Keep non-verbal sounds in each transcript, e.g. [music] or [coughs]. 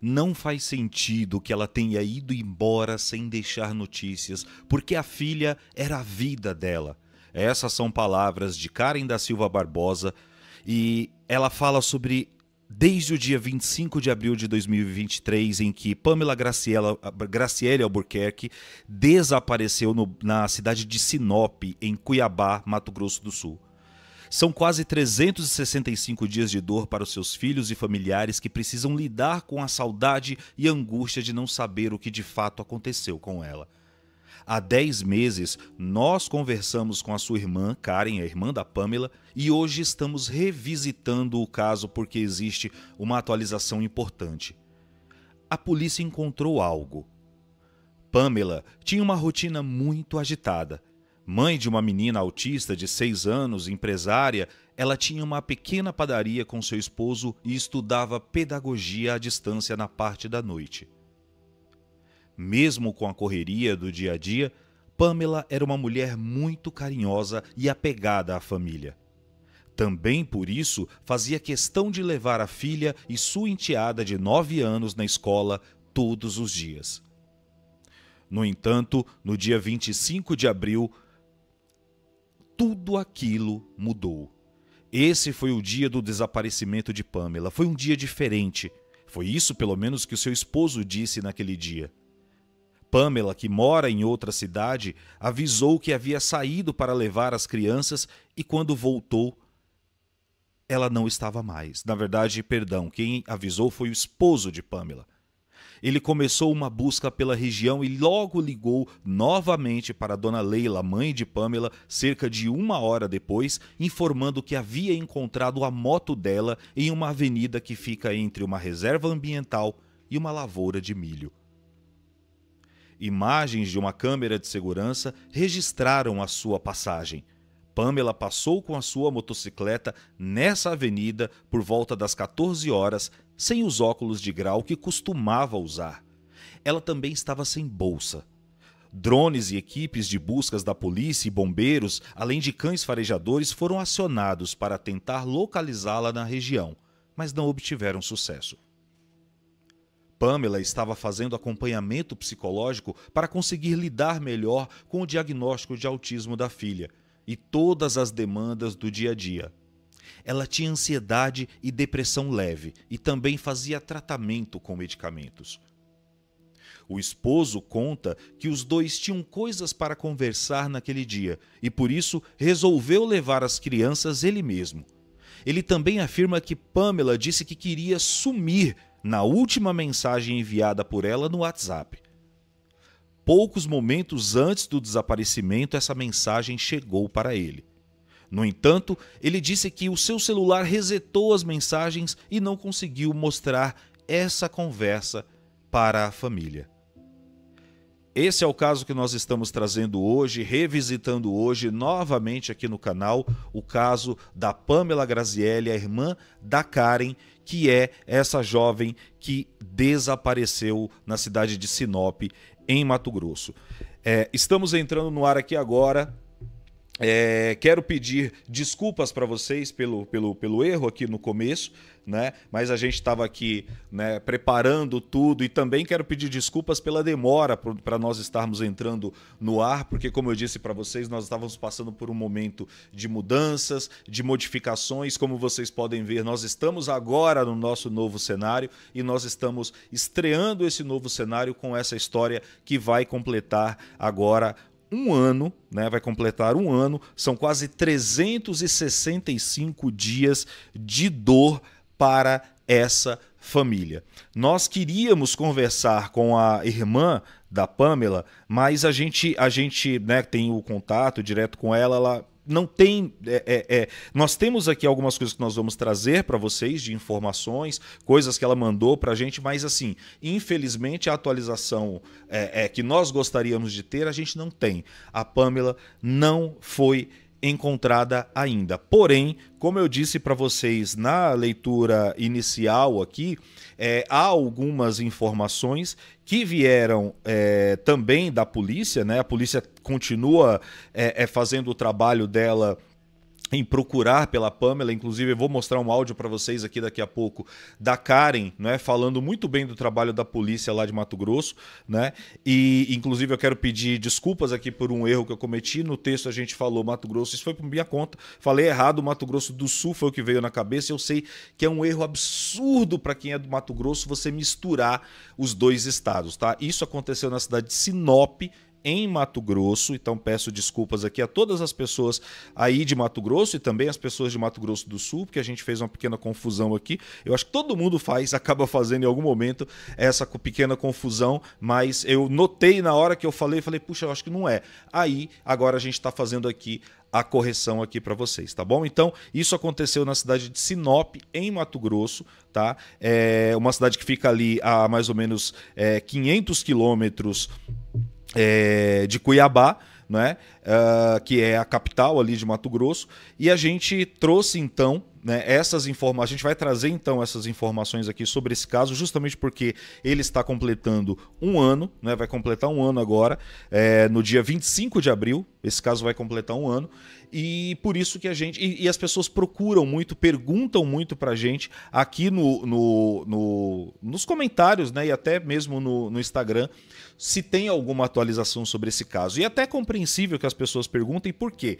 Não faz sentido que ela tenha ido embora sem deixar notícias, porque a filha era a vida dela. Essas são palavras de Karen da Silva Barbosa e ela fala sobre desde o dia 25 de abril de 2023, em que Pamela Graciela, Graciele Albuquerque desapareceu no, na cidade de Sinop, em Cuiabá, Mato Grosso do Sul. São quase 365 dias de dor para os seus filhos e familiares que precisam lidar com a saudade e angústia de não saber o que de fato aconteceu com ela. Há 10 meses, nós conversamos com a sua irmã, Karen, a irmã da Pamela, e hoje estamos revisitando o caso porque existe uma atualização importante. A polícia encontrou algo. Pamela tinha uma rotina muito agitada. Mãe de uma menina autista de 6 anos, empresária, ela tinha uma pequena padaria com seu esposo e estudava pedagogia à distância na parte da noite. Mesmo com a correria do dia a dia, Pamela era uma mulher muito carinhosa e apegada à família. Também por isso fazia questão de levar a filha e sua enteada de 9 anos na escola todos os dias. No entanto, no dia 25 de abril, tudo aquilo mudou. Esse foi o dia do desaparecimento de Pamela. Foi um dia diferente. Foi isso, pelo menos, que o seu esposo disse naquele dia. Pamela, que mora em outra cidade, avisou que havia saído para levar as crianças e, quando voltou, ela não estava mais. Na verdade, perdão, quem avisou foi o esposo de Pamela ele começou uma busca pela região e logo ligou novamente para Dona Leila, mãe de Pamela, cerca de uma hora depois, informando que havia encontrado a moto dela em uma avenida que fica entre uma reserva ambiental e uma lavoura de milho. Imagens de uma câmera de segurança registraram a sua passagem. Pamela passou com a sua motocicleta nessa avenida por volta das 14 horas, sem os óculos de grau que costumava usar. Ela também estava sem bolsa. Drones e equipes de buscas da polícia e bombeiros, além de cães farejadores, foram acionados para tentar localizá-la na região, mas não obtiveram sucesso. Pamela estava fazendo acompanhamento psicológico para conseguir lidar melhor com o diagnóstico de autismo da filha e todas as demandas do dia a dia. Ela tinha ansiedade e depressão leve e também fazia tratamento com medicamentos. O esposo conta que os dois tinham coisas para conversar naquele dia e por isso resolveu levar as crianças ele mesmo. Ele também afirma que Pamela disse que queria sumir na última mensagem enviada por ela no WhatsApp poucos momentos antes do desaparecimento, essa mensagem chegou para ele. No entanto, ele disse que o seu celular resetou as mensagens e não conseguiu mostrar essa conversa para a família. Esse é o caso que nós estamos trazendo hoje, revisitando hoje novamente aqui no canal, o caso da Pamela Grazielli, a irmã da Karen, que é essa jovem que desapareceu na cidade de Sinop em Mato Grosso. É, estamos entrando no ar aqui agora. É, quero pedir desculpas para vocês pelo, pelo, pelo erro aqui no começo né? Mas a gente estava aqui né, preparando tudo e também quero pedir desculpas pela demora para nós estarmos entrando no ar, porque, como eu disse para vocês, nós estávamos passando por um momento de mudanças, de modificações. Como vocês podem ver, nós estamos agora no nosso novo cenário e nós estamos estreando esse novo cenário com essa história que vai completar agora um ano, né? Vai completar um ano, são quase 365 dias de dor para essa família. Nós queríamos conversar com a irmã da Pamela, mas a gente, a gente né, tem o contato direto com ela, ela não tem. É, é, é. Nós temos aqui algumas coisas que nós vamos trazer para vocês de informações, coisas que ela mandou para a gente, mas assim, infelizmente a atualização é, é, que nós gostaríamos de ter, a gente não tem. A Pamela não foi encontrada ainda. Porém, como eu disse para vocês na leitura inicial aqui, é, há algumas informações que vieram é, também da polícia, né? A polícia continua é, é fazendo o trabalho dela em procurar pela Pamela, inclusive eu vou mostrar um áudio para vocês aqui daqui a pouco da Karen, né, falando muito bem do trabalho da polícia lá de Mato Grosso, né? E inclusive eu quero pedir desculpas aqui por um erro que eu cometi, no texto a gente falou Mato Grosso, isso foi por minha conta, falei errado, Mato Grosso do Sul foi o que veio na cabeça. Eu sei que é um erro absurdo para quem é do Mato Grosso você misturar os dois estados, tá? Isso aconteceu na cidade de Sinop, em Mato Grosso. Então peço desculpas aqui a todas as pessoas aí de Mato Grosso e também as pessoas de Mato Grosso do Sul, porque a gente fez uma pequena confusão aqui. Eu acho que todo mundo faz, [laughs] acaba fazendo em algum momento essa pequena confusão, mas eu notei na hora que eu falei, falei, puxa, eu acho que não é. Aí agora a gente está fazendo aqui a correção aqui para vocês, tá bom? Então, isso aconteceu na cidade de Sinop, em Mato Grosso, tá? É uma cidade que fica ali a mais ou menos é, 500 quilômetros é, de Cuiabá, né? Uh, que é a capital ali de Mato Grosso, e a gente trouxe então né, essas informações, a gente vai trazer então essas informações aqui sobre esse caso, justamente porque ele está completando um ano, né, vai completar um ano agora, é, no dia 25 de abril, esse caso vai completar um ano, e por isso que a gente. E, e as pessoas procuram muito, perguntam muito pra gente aqui no, no, no nos comentários, né, e até mesmo no, no Instagram, se tem alguma atualização sobre esse caso. E é até é compreensível que as pessoas perguntem por quê.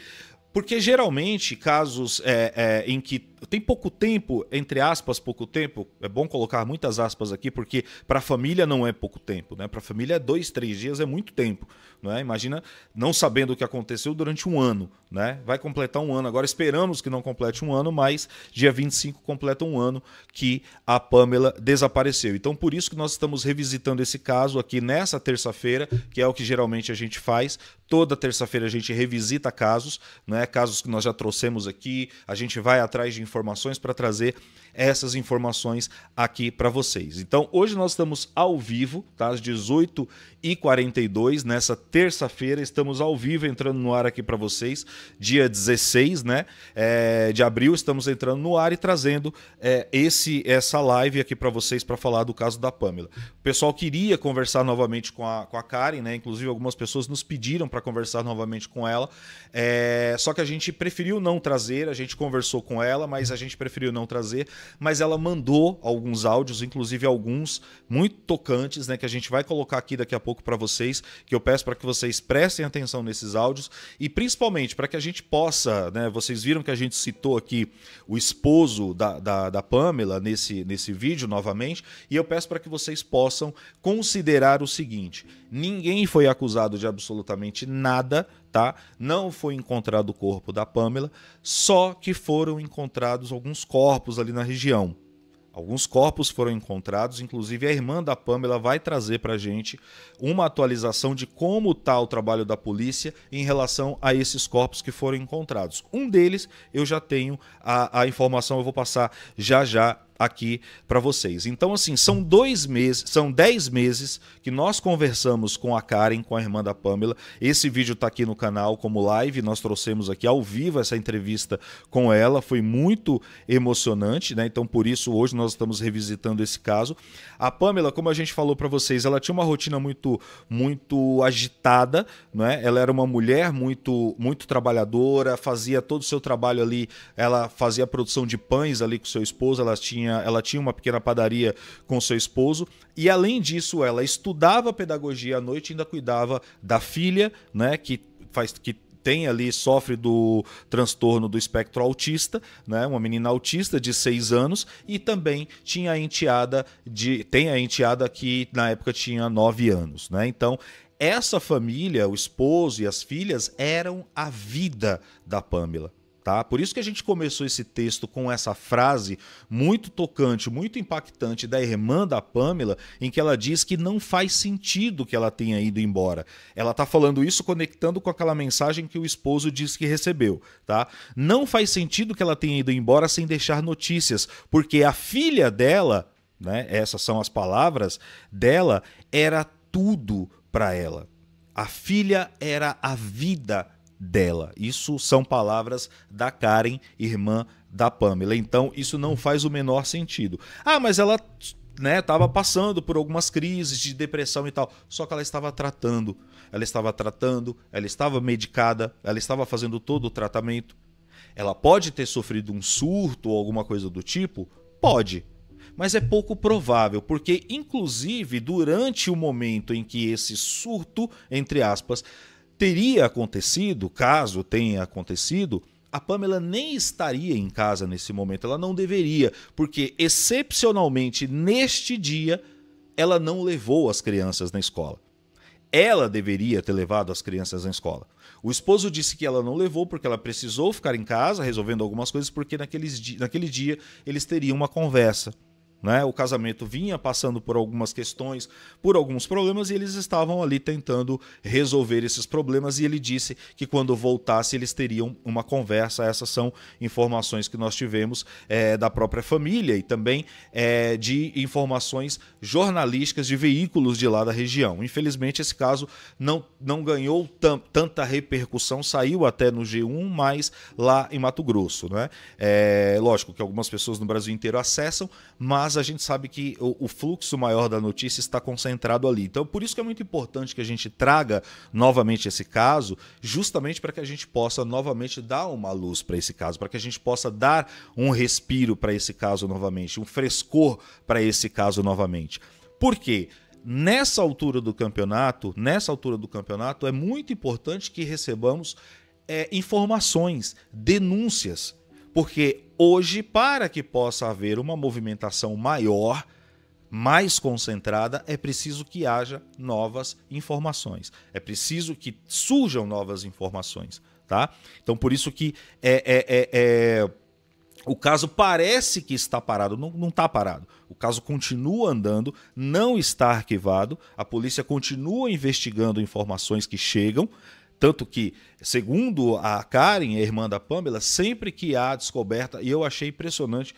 Porque geralmente, casos é, é, em que tem pouco tempo, entre aspas, pouco tempo. É bom colocar muitas aspas aqui, porque para a família não é pouco tempo, né? Para a família, é dois, três dias é muito tempo, é Imagina não sabendo o que aconteceu durante um ano, né? Vai completar um ano. Agora esperamos que não complete um ano, mas dia 25 completa um ano que a Pamela desapareceu. Então, por isso que nós estamos revisitando esse caso aqui nessa terça-feira, que é o que geralmente a gente faz. Toda terça-feira a gente revisita casos, né? Casos que nós já trouxemos aqui, a gente vai atrás de informações para trazer essas informações aqui para vocês. Então, hoje nós estamos ao vivo, tá? às 18h42, nessa terça-feira, estamos ao vivo entrando no ar aqui para vocês, dia 16 né? É, de abril, estamos entrando no ar e trazendo é, esse essa live aqui para vocês para falar do caso da Pamela. O pessoal queria conversar novamente com a, com a Karen, né? inclusive algumas pessoas nos pediram para conversar novamente com ela, é, só que a gente preferiu não trazer, a gente conversou com ela, mas a gente preferiu não trazer mas ela mandou alguns áudios, inclusive alguns muito tocantes, né, que a gente vai colocar aqui daqui a pouco para vocês, que eu peço para que vocês prestem atenção nesses áudios e principalmente para que a gente possa, né, vocês viram que a gente citou aqui o esposo da, da, da Pamela nesse, nesse vídeo novamente, e eu peço para que vocês possam considerar o seguinte: ninguém foi acusado de absolutamente nada tá? Não foi encontrado o corpo da Pamela, só que foram encontrados alguns corpos ali na região. Alguns corpos foram encontrados, inclusive a irmã da Pamela vai trazer para a gente uma atualização de como está o trabalho da polícia em relação a esses corpos que foram encontrados. Um deles eu já tenho a, a informação, eu vou passar já já aqui para vocês. Então, assim, são dois meses, são dez meses que nós conversamos com a Karen, com a irmã da Pamela. Esse vídeo está aqui no canal como live. Nós trouxemos aqui ao vivo essa entrevista com ela. Foi muito emocionante, né? Então, por isso, hoje nós estamos revisitando esse caso. A Pamela, como a gente falou para vocês, ela tinha uma rotina muito, muito agitada, né? Ela era uma mulher muito, muito trabalhadora, fazia todo o seu trabalho ali. Ela fazia produção de pães ali com seu esposo, ela tinha tinha, ela tinha uma pequena padaria com seu esposo e além disso ela estudava pedagogia à noite e ainda cuidava da filha, né, que faz que tem ali, sofre do transtorno do espectro autista, né? Uma menina autista de 6 anos e também tinha a enteada de tem a enteada que na época tinha 9 anos, né? Então, essa família, o esposo e as filhas eram a vida da Pamela. Tá? Por isso que a gente começou esse texto com essa frase muito tocante, muito impactante da irmã da Pamela, em que ela diz que não faz sentido que ela tenha ido embora. Ela está falando isso conectando com aquela mensagem que o esposo disse que recebeu, tá? Não faz sentido que ela tenha ido embora sem deixar notícias, porque a filha dela, né, essas são as palavras dela, era tudo para ela. A filha era a vida dela. Isso são palavras da Karen, irmã da Pamela. Então, isso não faz o menor sentido. Ah, mas ela né, estava passando por algumas crises de depressão e tal. Só que ela estava tratando, ela estava tratando, ela estava medicada, ela estava fazendo todo o tratamento. Ela pode ter sofrido um surto ou alguma coisa do tipo? Pode. Mas é pouco provável, porque inclusive durante o momento em que esse surto, entre aspas, teria acontecido, caso tenha acontecido, a Pamela nem estaria em casa nesse momento, ela não deveria, porque excepcionalmente neste dia ela não levou as crianças na escola. Ela deveria ter levado as crianças na escola. O esposo disse que ela não levou porque ela precisou ficar em casa resolvendo algumas coisas, porque naqueles naquele dia eles teriam uma conversa. Né? O casamento vinha passando por algumas questões, por alguns problemas, e eles estavam ali tentando resolver esses problemas. E ele disse que quando voltasse eles teriam uma conversa. Essas são informações que nós tivemos é, da própria família e também é, de informações jornalísticas de veículos de lá da região. Infelizmente, esse caso não, não ganhou tanta repercussão, saiu até no G1, mas lá em Mato Grosso. Né? É, lógico que algumas pessoas no Brasil inteiro acessam, mas mas a gente sabe que o, o, fluxo maior da notícia está concentrado ali. Então, por isso que é muito importante que a gente traga novamente esse caso, justamente para que a gente possa novamente dar uma luz para esse caso, para que a gente possa dar um respiro para esse caso novamente, um frescor para esse caso novamente. Por quê? Nessa altura do campeonato, nessa altura do campeonato, é muito importante que recebamos é, informações, denúncias porque hoje, para que possa haver uma movimentação maior, mais concentrada, é preciso que haja novas informações. É preciso que surjam novas informações, tá? Então, por isso que é, é, é, é o caso parece que está parado, não está parado. O caso continua andando, não está arquivado, a polícia continua investigando informações que chegam, tanto que, segundo a Karen, a irmã da Pamela, sempre que há descoberta, e eu achei impressionante,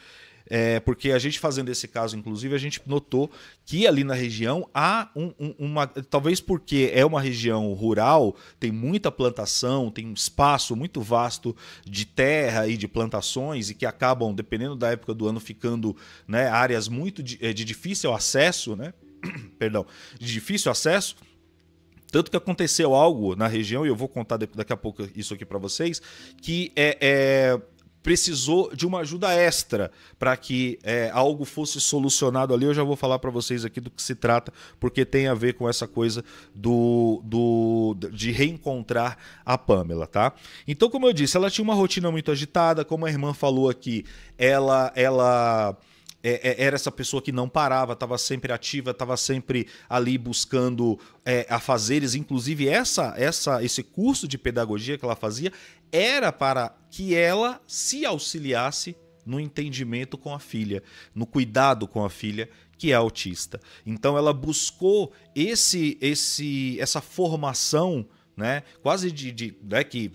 é, porque a gente fazendo esse caso, inclusive, a gente notou que ali na região há um, um, uma. Talvez porque é uma região rural, tem muita plantação, tem um espaço muito vasto de terra e de plantações, e que acabam, dependendo da época do ano, ficando né, áreas muito de, é, de difícil acesso, né? [clears throat] Perdão, de difícil acesso tanto que aconteceu algo na região, e eu vou contar daqui a pouco isso aqui para vocês, que é, é precisou de uma ajuda extra para que é, algo fosse solucionado ali. Eu já vou falar para vocês aqui do que se trata, porque tem a ver com essa coisa do, do de reencontrar a Pamela, tá? Então, como eu disse, ela tinha uma rotina muito agitada, como a irmã falou aqui, ela ela é, é, era essa pessoa que não parava, estava sempre ativa, estava sempre ali buscando é, afazeres. Inclusive, essa, essa, esse curso de pedagogia que ela fazia era para que ela se auxiliasse no entendimento com a filha, no cuidado com a filha que é autista. Então ela buscou esse esse essa formação né? Quase de, de né? que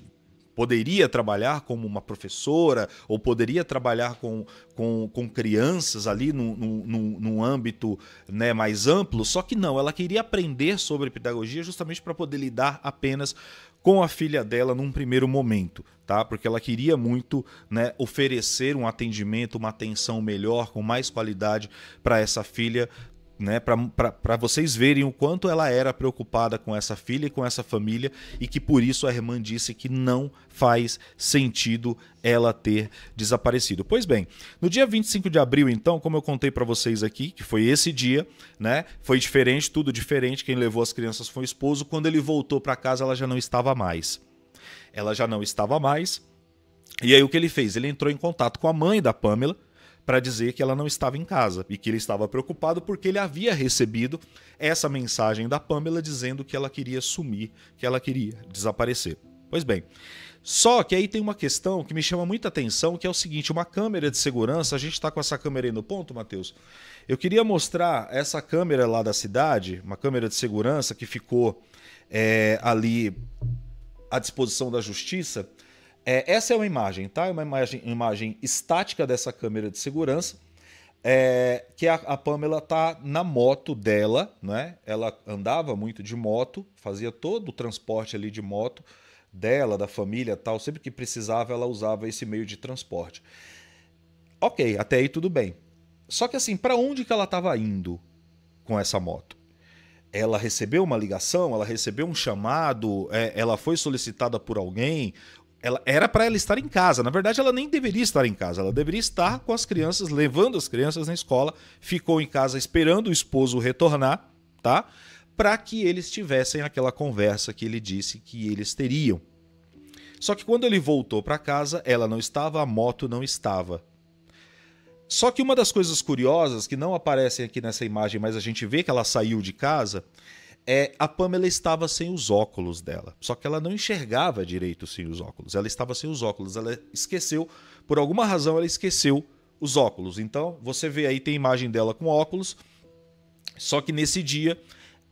poderia trabalhar como uma professora ou poderia trabalhar com, com, com crianças ali num, no no âmbito né, mais amplo, só que não, ela queria aprender sobre pedagogia justamente para poder lidar apenas com a filha dela num primeiro momento, tá? Porque ela queria muito, né, oferecer um atendimento, uma atenção melhor, com mais qualidade para essa filha, né, para vocês verem o quanto ela era preocupada com essa filha e com essa família, e que por isso a irmã disse que não faz sentido ela ter desaparecido. Pois bem, no dia 25 de abril, então, como eu contei para vocês aqui, que foi esse dia, né, foi diferente, tudo diferente, quem levou as crianças foi o esposo, quando ele voltou para casa ela já não estava mais. Ela já não estava mais. E aí o que ele fez? Ele entrou em contato com a mãe da Pamela, para dizer que ela não estava em casa e que ele estava preocupado porque ele havia recebido essa mensagem da Pamela dizendo que ela queria sumir, que ela queria desaparecer. Pois bem, só que aí tem uma questão que me chama muita atenção, que é o seguinte, uma câmera de segurança, a gente está com essa câmera aí no ponto, Matheus. Eu queria mostrar essa câmera lá da cidade, uma câmera de segurança que ficou é, ali à disposição da justiça, é, essa é uma imagem, tá? É uma imagem, imagem estática dessa câmera de segurança. É, que a, a, Pamela tá na moto dela, né? Ela andava muito de moto, fazia todo o transporte ali de moto dela, da família, tal. Sempre que precisava, ela usava esse meio de transporte. Ok, até aí tudo bem. Só que assim, para onde que ela estava indo com essa moto? Ela recebeu uma ligação? Ela recebeu um chamado? É, ela foi solicitada por alguém? ela era para ela estar em casa. Na verdade, ela nem deveria estar em casa. Ela deveria estar com as crianças, levando as crianças na escola. Ficou em casa esperando o esposo retornar, tá? Para que eles tivessem aquela conversa que ele disse que eles teriam. Só que quando ele voltou para casa, ela não estava, a moto não estava. Só que uma das coisas curiosas que não aparecem aqui nessa imagem, mas a gente vê que ela saiu de casa, é, a Pamela estava sem os óculos dela. Só que ela não enxergava direito sem os óculos. Ela estava sem os óculos. Ela esqueceu, por alguma razão, ela esqueceu os óculos. Então, você vê aí, tem imagem dela com óculos. Só que nesse dia,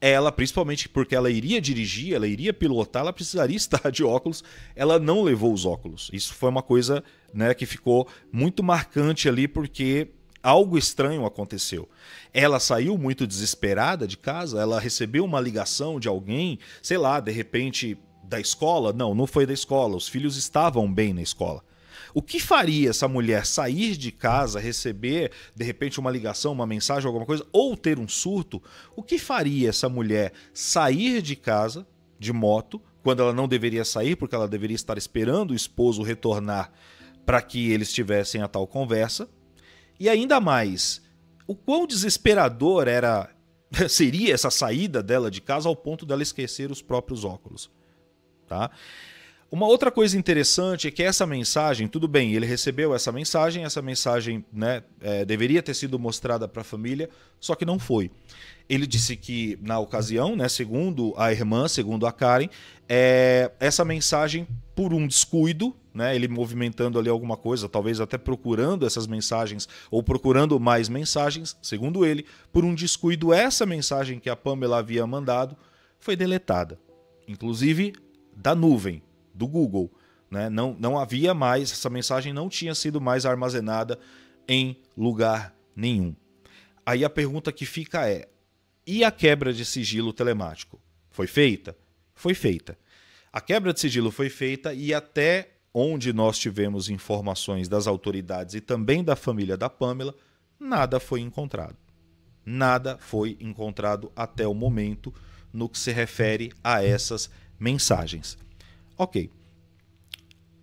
ela, principalmente porque ela iria dirigir, ela iria pilotar, ela precisaria [laughs] estar de óculos. Ela não levou os óculos. Isso foi uma coisa né, que ficou muito marcante ali, porque algo estranho aconteceu. Ela saiu muito desesperada de casa, ela recebeu uma ligação de alguém, sei lá, de repente da escola? Não, não foi da escola, os filhos estavam bem na escola. O que faria essa mulher sair de casa, receber de repente uma ligação, uma mensagem, alguma coisa, ou ter um surto? O que faria essa mulher sair de casa de moto quando ela não deveria sair, porque ela deveria estar esperando o esposo retornar para que eles tivessem a tal conversa? E ainda mais, o quão desesperador era [laughs] seria essa saída dela de casa ao ponto dela esquecer os próprios óculos, tá? Uma outra coisa interessante é que essa mensagem, tudo bem, ele recebeu essa mensagem, essa mensagem né, é, deveria ter sido mostrada para a família, só que não foi. Ele disse que, na ocasião, né, segundo a irmã, segundo a Karen, é, essa mensagem, por um descuido, né? Ele movimentando ali alguma coisa, talvez até procurando essas mensagens ou procurando mais mensagens, segundo ele, por um descuido essa mensagem que a Pamela havia mandado foi deletada, inclusive da nuvem do Google, né? Não não havia mais essa mensagem não tinha sido mais armazenada em lugar nenhum. Aí a pergunta que fica é: e a quebra de sigilo telemático? Foi feita? Foi feita. A quebra de sigilo foi feita e até onde nós tivemos informações das autoridades e também da família da Pamela, nada foi encontrado. Nada foi encontrado até o momento no que se refere a essas mensagens. Ok.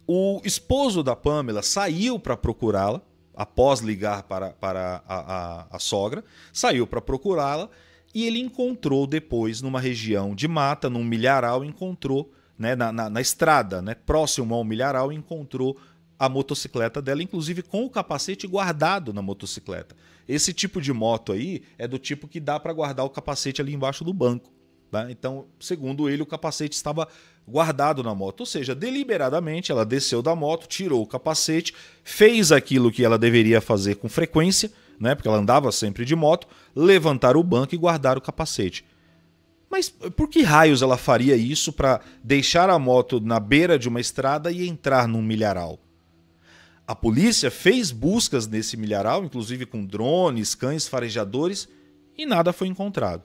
O esposo da Pamela saiu para procurá-la, após ligar para, para a, a, a sogra, saiu para procurá-la e ele encontrou depois, numa região de mata, num milharal, encontrou né, na, na, na estrada, né, próximo ao milharal, encontrou a motocicleta dela, inclusive com o capacete guardado na motocicleta. Esse tipo de moto aí é do tipo que dá para guardar o capacete ali embaixo do banco. Tá? Então, segundo ele, o capacete estava guardado na moto. Ou seja, deliberadamente ela desceu da moto, tirou o capacete, fez aquilo que ela deveria fazer com frequência, né? porque ela andava sempre de moto, levantar o banco e guardar o capacete. Mas por que raios ela faria isso para deixar a moto na beira de uma estrada e entrar num milharal? A polícia fez buscas nesse milharal, inclusive com drones, cães farejadores, e nada foi encontrado.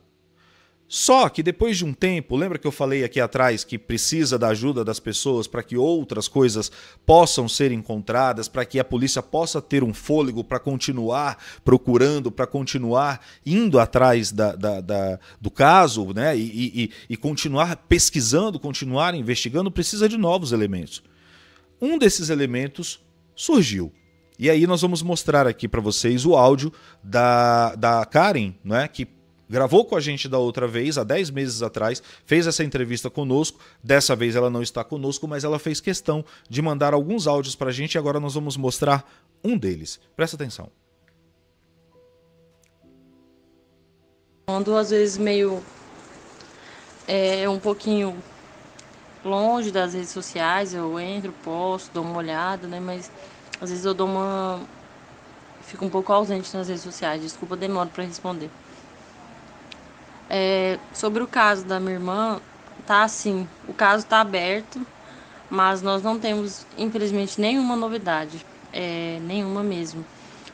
Só que depois de um tempo, lembra que eu falei aqui atrás que precisa da ajuda das pessoas para que outras coisas possam ser encontradas, para que a polícia possa ter um fôlego para continuar procurando, para continuar indo atrás da, da, da, do caso, né? E, e, e continuar pesquisando, continuar investigando, precisa de novos elementos. Um desses elementos surgiu, e aí nós vamos mostrar aqui para vocês o áudio da, da Karen, né, que gravou com a gente da outra vez, há 10 meses atrás, fez essa entrevista conosco. Dessa vez ela não está conosco, mas ela fez questão de mandar alguns áudios para a gente e agora nós vamos mostrar um deles. Presta atenção. quando às vezes meio. É, é, um pouquinho longe das redes sociais, eu entro, posto, dou uma olhada, né? Mas às vezes eu dou uma. Fico um pouco ausente nas redes sociais, desculpa, demoro para responder. É, sobre o caso da minha irmã, tá assim, o caso tá aberto, mas nós não temos, infelizmente, nenhuma novidade, é, nenhuma mesmo.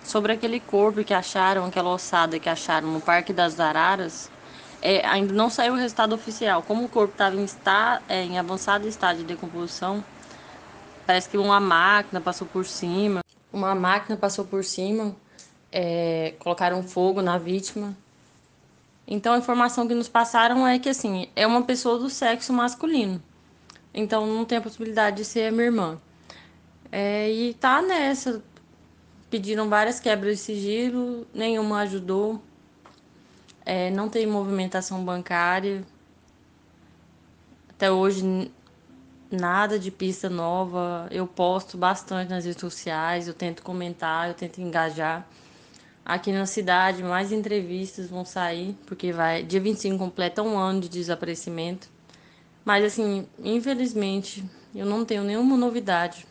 Sobre aquele corpo que acharam, aquela ossada que acharam no Parque das Araras, é, ainda não saiu o resultado oficial. Como o corpo estava em, está, é, em avançado estágio de decomposição, parece que uma máquina passou por cima. Uma máquina passou por cima, é, colocaram fogo na vítima então a informação que nos passaram é que assim, é uma pessoa do sexo masculino. Então não tem a possibilidade de ser minha irmã. É, e tá nessa. Pediram várias quebras de sigilo, nenhuma ajudou. É, não tem movimentação bancária. Até hoje nada de pista nova. Eu posto bastante nas redes sociais, eu tento comentar, eu tento engajar aqui na cidade. Mais entrevistas vão sair, porque vai dia 25 completa um ano de desaparecimento. Mas assim, infelizmente, eu não tenho nenhuma novidade.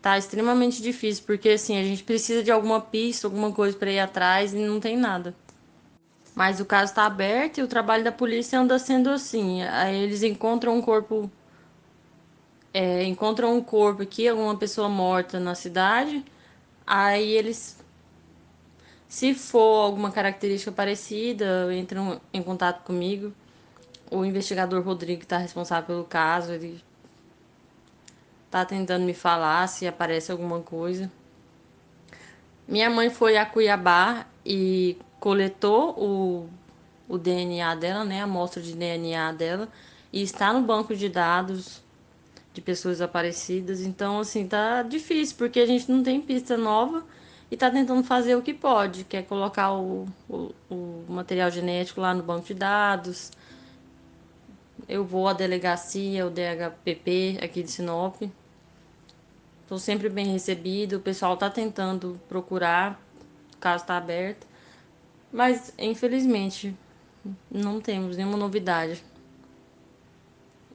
Tá extremamente difícil, porque assim, a gente precisa de alguma pista, alguma coisa para ir atrás e não tem nada. Mas o caso está aberto e o trabalho da polícia anda sendo assim. Aí eles encontram um corpo. É, encontram um corpo aqui, alguma pessoa morta na cidade. Aí eles se for alguma característica parecida, entre em contato comigo. O investigador Rodrigo está responsável pelo caso, ele está tentando me falar se aparece alguma coisa. Minha mãe foi a Cuiabá e coletou o, o DNA dela, né, a amostra de DNA dela, e está no banco de dados de pessoas aparecidas. Então, assim, tá difícil porque a gente não tem pista nova e está tentando fazer o que pode, que é colocar o, o, o material genético lá no banco de dados. Eu vou à delegacia, o DHPP aqui de Sinop. Estou sempre bem recebido, o pessoal está tentando procurar, o caso está aberto. Mas, infelizmente, não temos nenhuma novidade.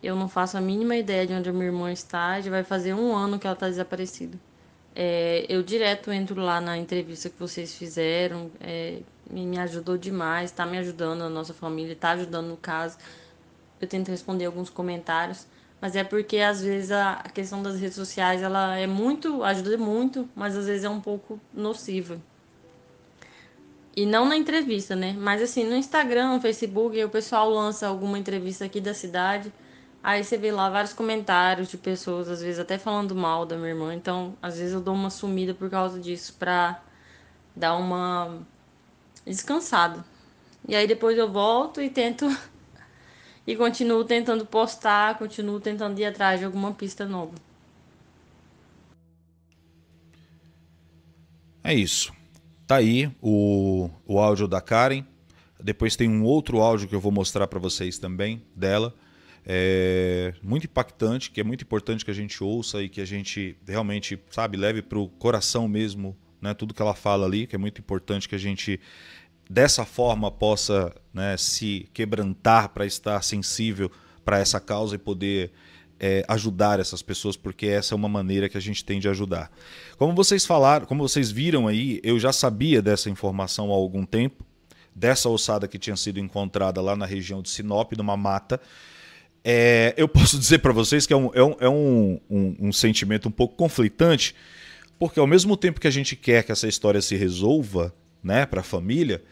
Eu não faço a mínima ideia de onde a minha irmã está. Já vai fazer um ano que ela está desaparecida. É, eu direto entro lá na entrevista que vocês fizeram, é, me ajudou demais, está me ajudando a nossa família, está ajudando no caso. Eu tento responder alguns comentários, mas é porque às vezes a, a questão das redes sociais ela é muito, ajuda muito, mas às vezes é um pouco nociva. E não na entrevista, né? Mas assim, no Instagram, no Facebook, o pessoal lança alguma entrevista aqui da cidade Aí você vê lá vários comentários de pessoas, às vezes até falando mal da minha irmã. Então, às vezes eu dou uma sumida por causa disso, pra dar uma descansada. E aí depois eu volto e tento. [laughs] e continuo tentando postar, continuo tentando ir atrás de alguma pista nova. É isso. Tá aí o, o áudio da Karen. Depois tem um outro áudio que eu vou mostrar para vocês também dela é muito impactante, que é muito importante que a gente ouça e que a gente realmente, sabe, leve para o coração mesmo né, tudo que ela fala ali, que é muito importante que a gente dessa forma possa né, se quebrantar para estar sensível para essa causa e poder é, ajudar essas pessoas, porque essa é uma maneira que a gente tem de ajudar. Como vocês falaram, como vocês viram aí, eu já sabia dessa informação há algum tempo, dessa ossada que tinha sido encontrada lá na região de Sinop, numa mata, é, eu [laughs] posso dizer para vocês que é, um, é, um, é um, um, um, sentimento um pouco conflitante, porque ao mesmo tempo que a gente quer que essa história se resolva né, para a família,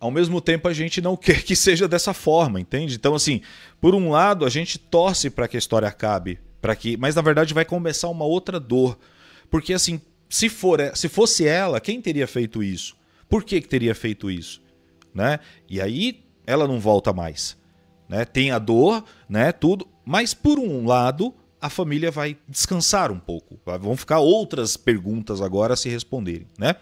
ao mesmo tempo a gente não [laughs] quer que seja dessa forma, entende? Então, assim, por um lado a gente torce para que a história acabe, para que, mas na verdade vai começar uma outra dor, porque assim, se for, é, se fosse ela, quem teria feito isso? Por que, que teria feito isso? Né? E aí ela não volta mais né? Tem a dor, né? Tudo. Mas por um lado, a família vai descansar um pouco. Vão ficar outras perguntas agora a se responderem, né?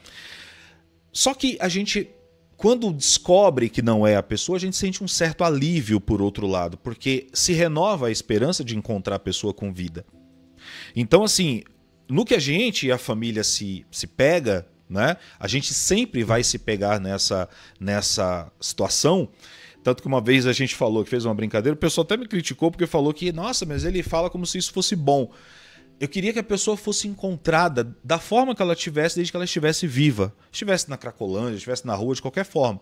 Só que a gente, quando descobre que não é a pessoa, a gente sente um certo alívio por outro lado, porque se renova a esperança de encontrar a pessoa com vida. Então, assim, no que a gente e a família se, se pega, né? A gente sempre vai se pegar nessa, nessa situação tanto que uma vez a gente falou que fez uma brincadeira, o pessoal até me criticou porque falou que, nossa, mas ele fala como se isso fosse bom. Eu queria que a pessoa fosse encontrada da forma que ela tivesse, desde que ela estivesse viva. Estivesse na Cracolândia, estivesse na rua, de qualquer forma.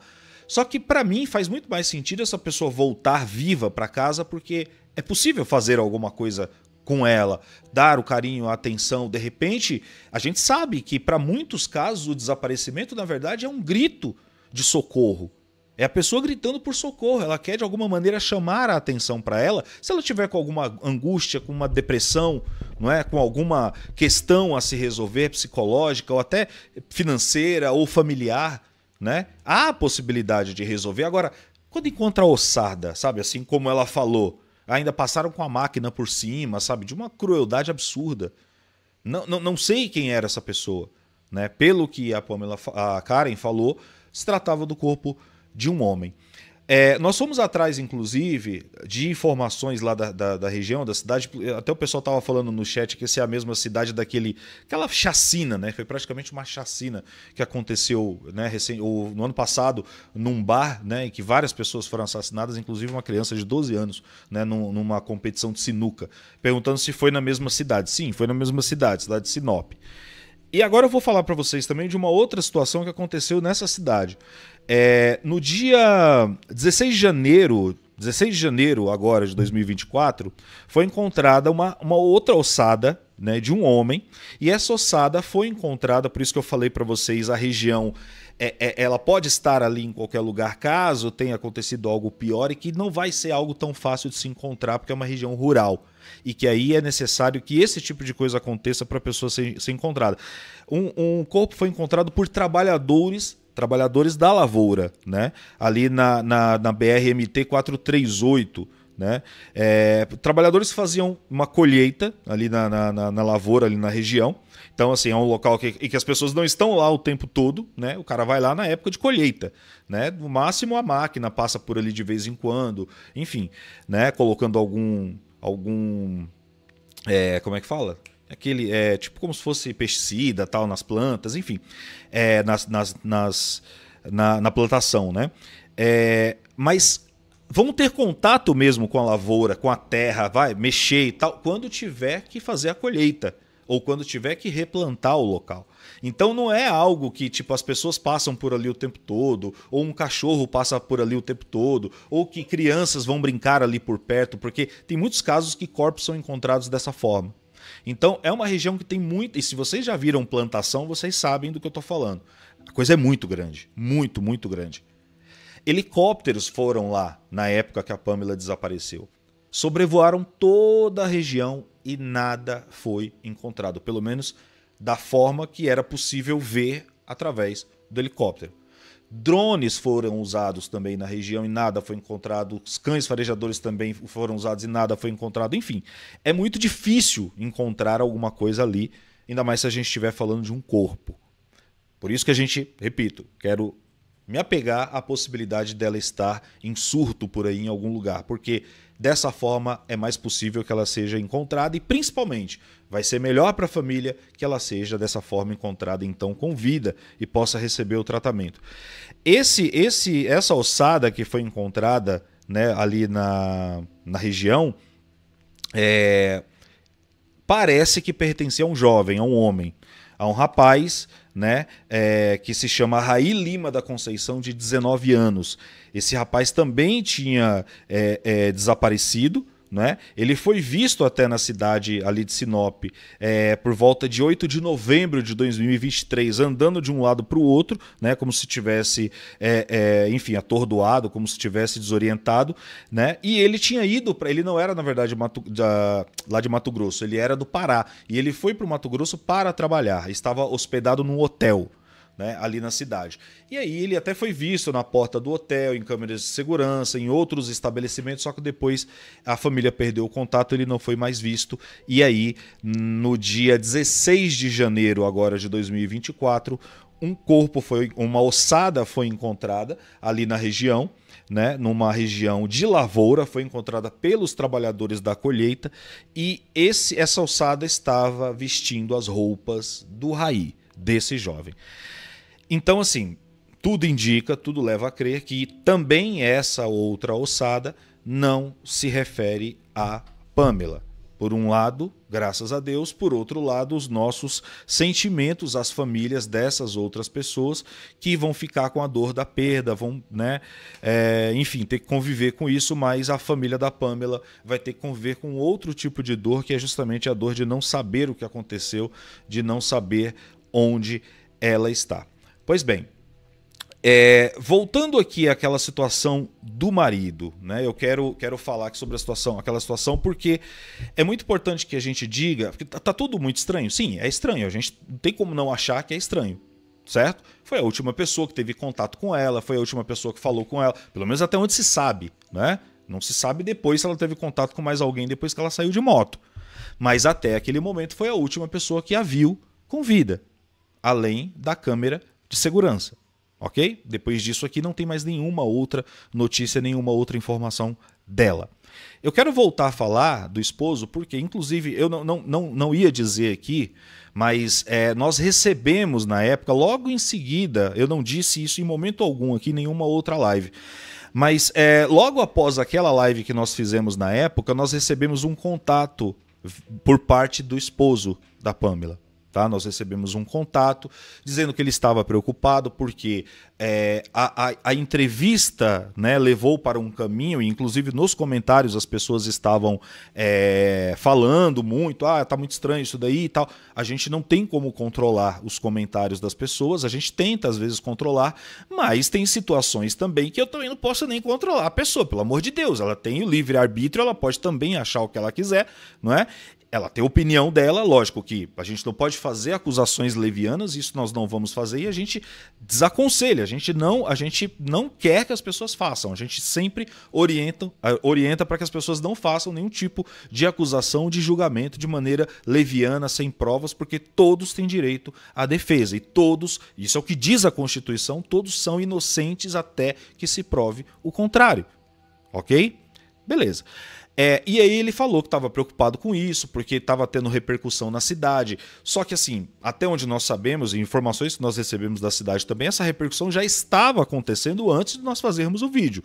Só que para mim faz muito mais sentido essa pessoa voltar viva para casa porque é possível fazer alguma coisa com ela, dar o carinho, a atenção. De repente, a gente sabe que para muitos casos o desaparecimento, na verdade, é um grito de socorro. É a pessoa gritando por socorro. Ela quer de alguma maneira chamar a atenção para ela. Se ela tiver com alguma angústia, com uma depressão, não é, com alguma questão a se resolver psicológica ou até financeira ou familiar, né? Há a possibilidade de resolver. Agora, quando encontra a ossada, sabe, assim como ela falou, ainda passaram com a máquina por cima, sabe, de uma crueldade absurda. Não, não, não sei quem era essa pessoa, né? Pelo que a Pamela, a Karen falou, se tratava do corpo de um homem. É, nós fomos atrás, inclusive, de informações lá da, da, da região, da cidade. Até o pessoal estava falando no chat que essa é a mesma cidade daquele. aquela chacina, né? Foi praticamente uma chacina que aconteceu né, recém, ou, no ano passado num bar, né? Em que várias pessoas foram assassinadas, inclusive uma criança de 12 anos, né? Num, numa competição de sinuca. Perguntando se foi na mesma cidade. Sim, foi na mesma cidade, cidade de Sinop. E agora eu vou falar para vocês também de uma outra situação que aconteceu nessa cidade. É, no dia 16 de janeiro, 16 de janeiro agora de 2024, foi encontrada uma, uma outra ossada né, de um homem, e essa ossada foi encontrada, por isso que eu falei para vocês, a região é, é, ela pode estar ali em qualquer lugar, caso tenha acontecido algo pior, e que não vai ser algo tão fácil de se encontrar, porque é uma região rural. E que aí é necessário que esse tipo de coisa aconteça para a pessoa ser, ser encontrada. Um, um corpo foi encontrado por trabalhadores trabalhadores da lavoura, né? ali na, na, na BRMT 438. Né? É, trabalhadores que faziam uma colheita ali na, na, na, na lavoura, ali na região. Então, assim, é um local que, que as pessoas não estão lá o tempo todo, né? O cara vai lá na época de colheita, né? No máximo a máquina passa por ali de vez em quando, enfim, né? Colocando algum. algum. É, como é que fala? aquele é, tipo como se fosse pesticida tal nas plantas, enfim, é, nas, nas, nas na, na, plantação, né? É, mas vão ter contato mesmo com a lavoura, com a terra, vai mexer e tal, quando tiver que fazer a colheita ou quando tiver que replantar o local. Então não é algo que tipo as pessoas passam por ali o tempo todo, ou um cachorro passa por ali o tempo todo, ou que crianças vão brincar ali por perto, porque tem muitos casos que corpos são encontrados dessa forma. Então é uma região que tem muito. E se vocês já viram plantação, vocês sabem do que eu estou falando. A coisa é muito grande, muito, muito grande. Helicópteros foram lá na época que a Pamela desapareceu. Sobrevoaram toda a região e nada foi encontrado, pelo menos da forma que era possível ver através do helicóptero. Drones foram usados também na região e nada foi encontrado. Os cães farejadores também foram usados e nada foi encontrado. Enfim, é muito difícil encontrar alguma coisa ali, ainda mais se a gente estiver falando de um corpo. Por isso que a gente, repito, quero me apegar à possibilidade dela estar em surto por aí em algum lugar, porque dessa forma é mais possível que ela seja encontrada e principalmente vai ser melhor para a família que ela seja dessa forma encontrada então com vida e possa receber o tratamento. Esse, esse, essa ossada que foi encontrada né, ali na, na região é, parece que pertencia a um jovem, a um homem, a um rapaz né, é, que se chama Raí Lima da Conceição, de 19 anos. Esse rapaz também tinha é, é desaparecido, né? Ele foi visto até na cidade ali de Sinop é, por volta de 8 de novembro de 2023, andando de um lado para o outro, né? como se tivesse, é, é, enfim, atordoado, como se tivesse desorientado. Né? E ele tinha ido para. Ele não era, na verdade, Mato, da, lá de Mato Grosso, ele era do Pará. E ele foi para o Mato Grosso para trabalhar, estava hospedado num hotel né, ali na cidade. E aí ele até foi visto na porta do hotel, em câmeras de segurança, em outros estabelecimentos, só que depois a família perdeu o contato, ele não foi mais visto. E aí, no dia 16 de janeiro agora de 2024, um corpo foi uma ossada foi encontrada ali na região, né, numa região de lavoura, foi encontrada pelos trabalhadores da colheita e esse essa ossada estava vestindo as roupas do Raí, desse jovem. Então, assim, tudo indica, tudo leva a crer que também essa outra ossada não se refere a Pamela. Por um lado, graças a Deus, por outro lado, os nossos sentimentos às famílias dessas outras pessoas que vão ficar com a dor da perda, vão, né, é, enfim, ter que conviver com isso, mas a família da Pamela vai ter que conviver com outro tipo de dor, que é justamente a dor de não saber o que aconteceu, de não saber onde ela está. Pois bem, é, voltando aqui àquela situação do marido, né? Eu quero, quero falar aqui sobre a situação, aquela situação, porque é muito importante que a gente diga, porque tá, tá tudo muito estranho. Sim, é estranho. A gente não tem como não achar que é estranho, certo? Foi a última pessoa que teve contato com ela, foi a última pessoa que falou com ela, pelo menos até onde se sabe, né? Não se sabe depois se ela teve contato com mais alguém depois que ela saiu de moto. Mas até aquele momento foi a última pessoa que a viu com vida, além da câmera de segurança. Ok? Depois disso aqui não tem mais nenhuma outra notícia, nenhuma outra informação dela. Eu quero voltar a falar do esposo, porque, inclusive, eu não, não, não, não ia dizer aqui, mas é, nós recebemos na época, logo em seguida, eu não disse isso em momento algum aqui, nenhuma outra live. Mas é, logo após aquela live que nós fizemos na época, nós recebemos um contato por parte do esposo da Pamela. Tá? Nós recebemos um contato dizendo que ele estava preocupado porque é, a, a, a, entrevista né, levou para um caminho, e inclusive nos comentários as pessoas estavam é, falando muito, ah, tá muito estranho isso daí e tal. A gente não tem como controlar os comentários das pessoas, a gente tenta às vezes controlar, mas tem situações também que eu também não posso nem controlar a pessoa, pelo amor de Deus, ela tem o livre-arbítrio, ela pode também achar o que ela quiser, não é? ela tem opinião dela, lógico que a gente não pode fazer acusações levianas, isso nós não vamos fazer e a gente desaconselha, a gente não, a gente não quer que as pessoas façam, a gente sempre orienta, orienta para que as pessoas não façam nenhum tipo de acusação, de julgamento de maneira leviana, sem provas, porque todos têm direito à defesa e todos, isso é o que diz a Constituição, todos são inocentes até que se prove o contrário. OK? Beleza. É, e aí ele falou que estava preocupado com isso, porque estava tendo repercussão na cidade. Só que, assim, até onde nós sabemos, e informações que nós recebemos da cidade também, essa repercussão já estava acontecendo antes de nós fazermos o vídeo.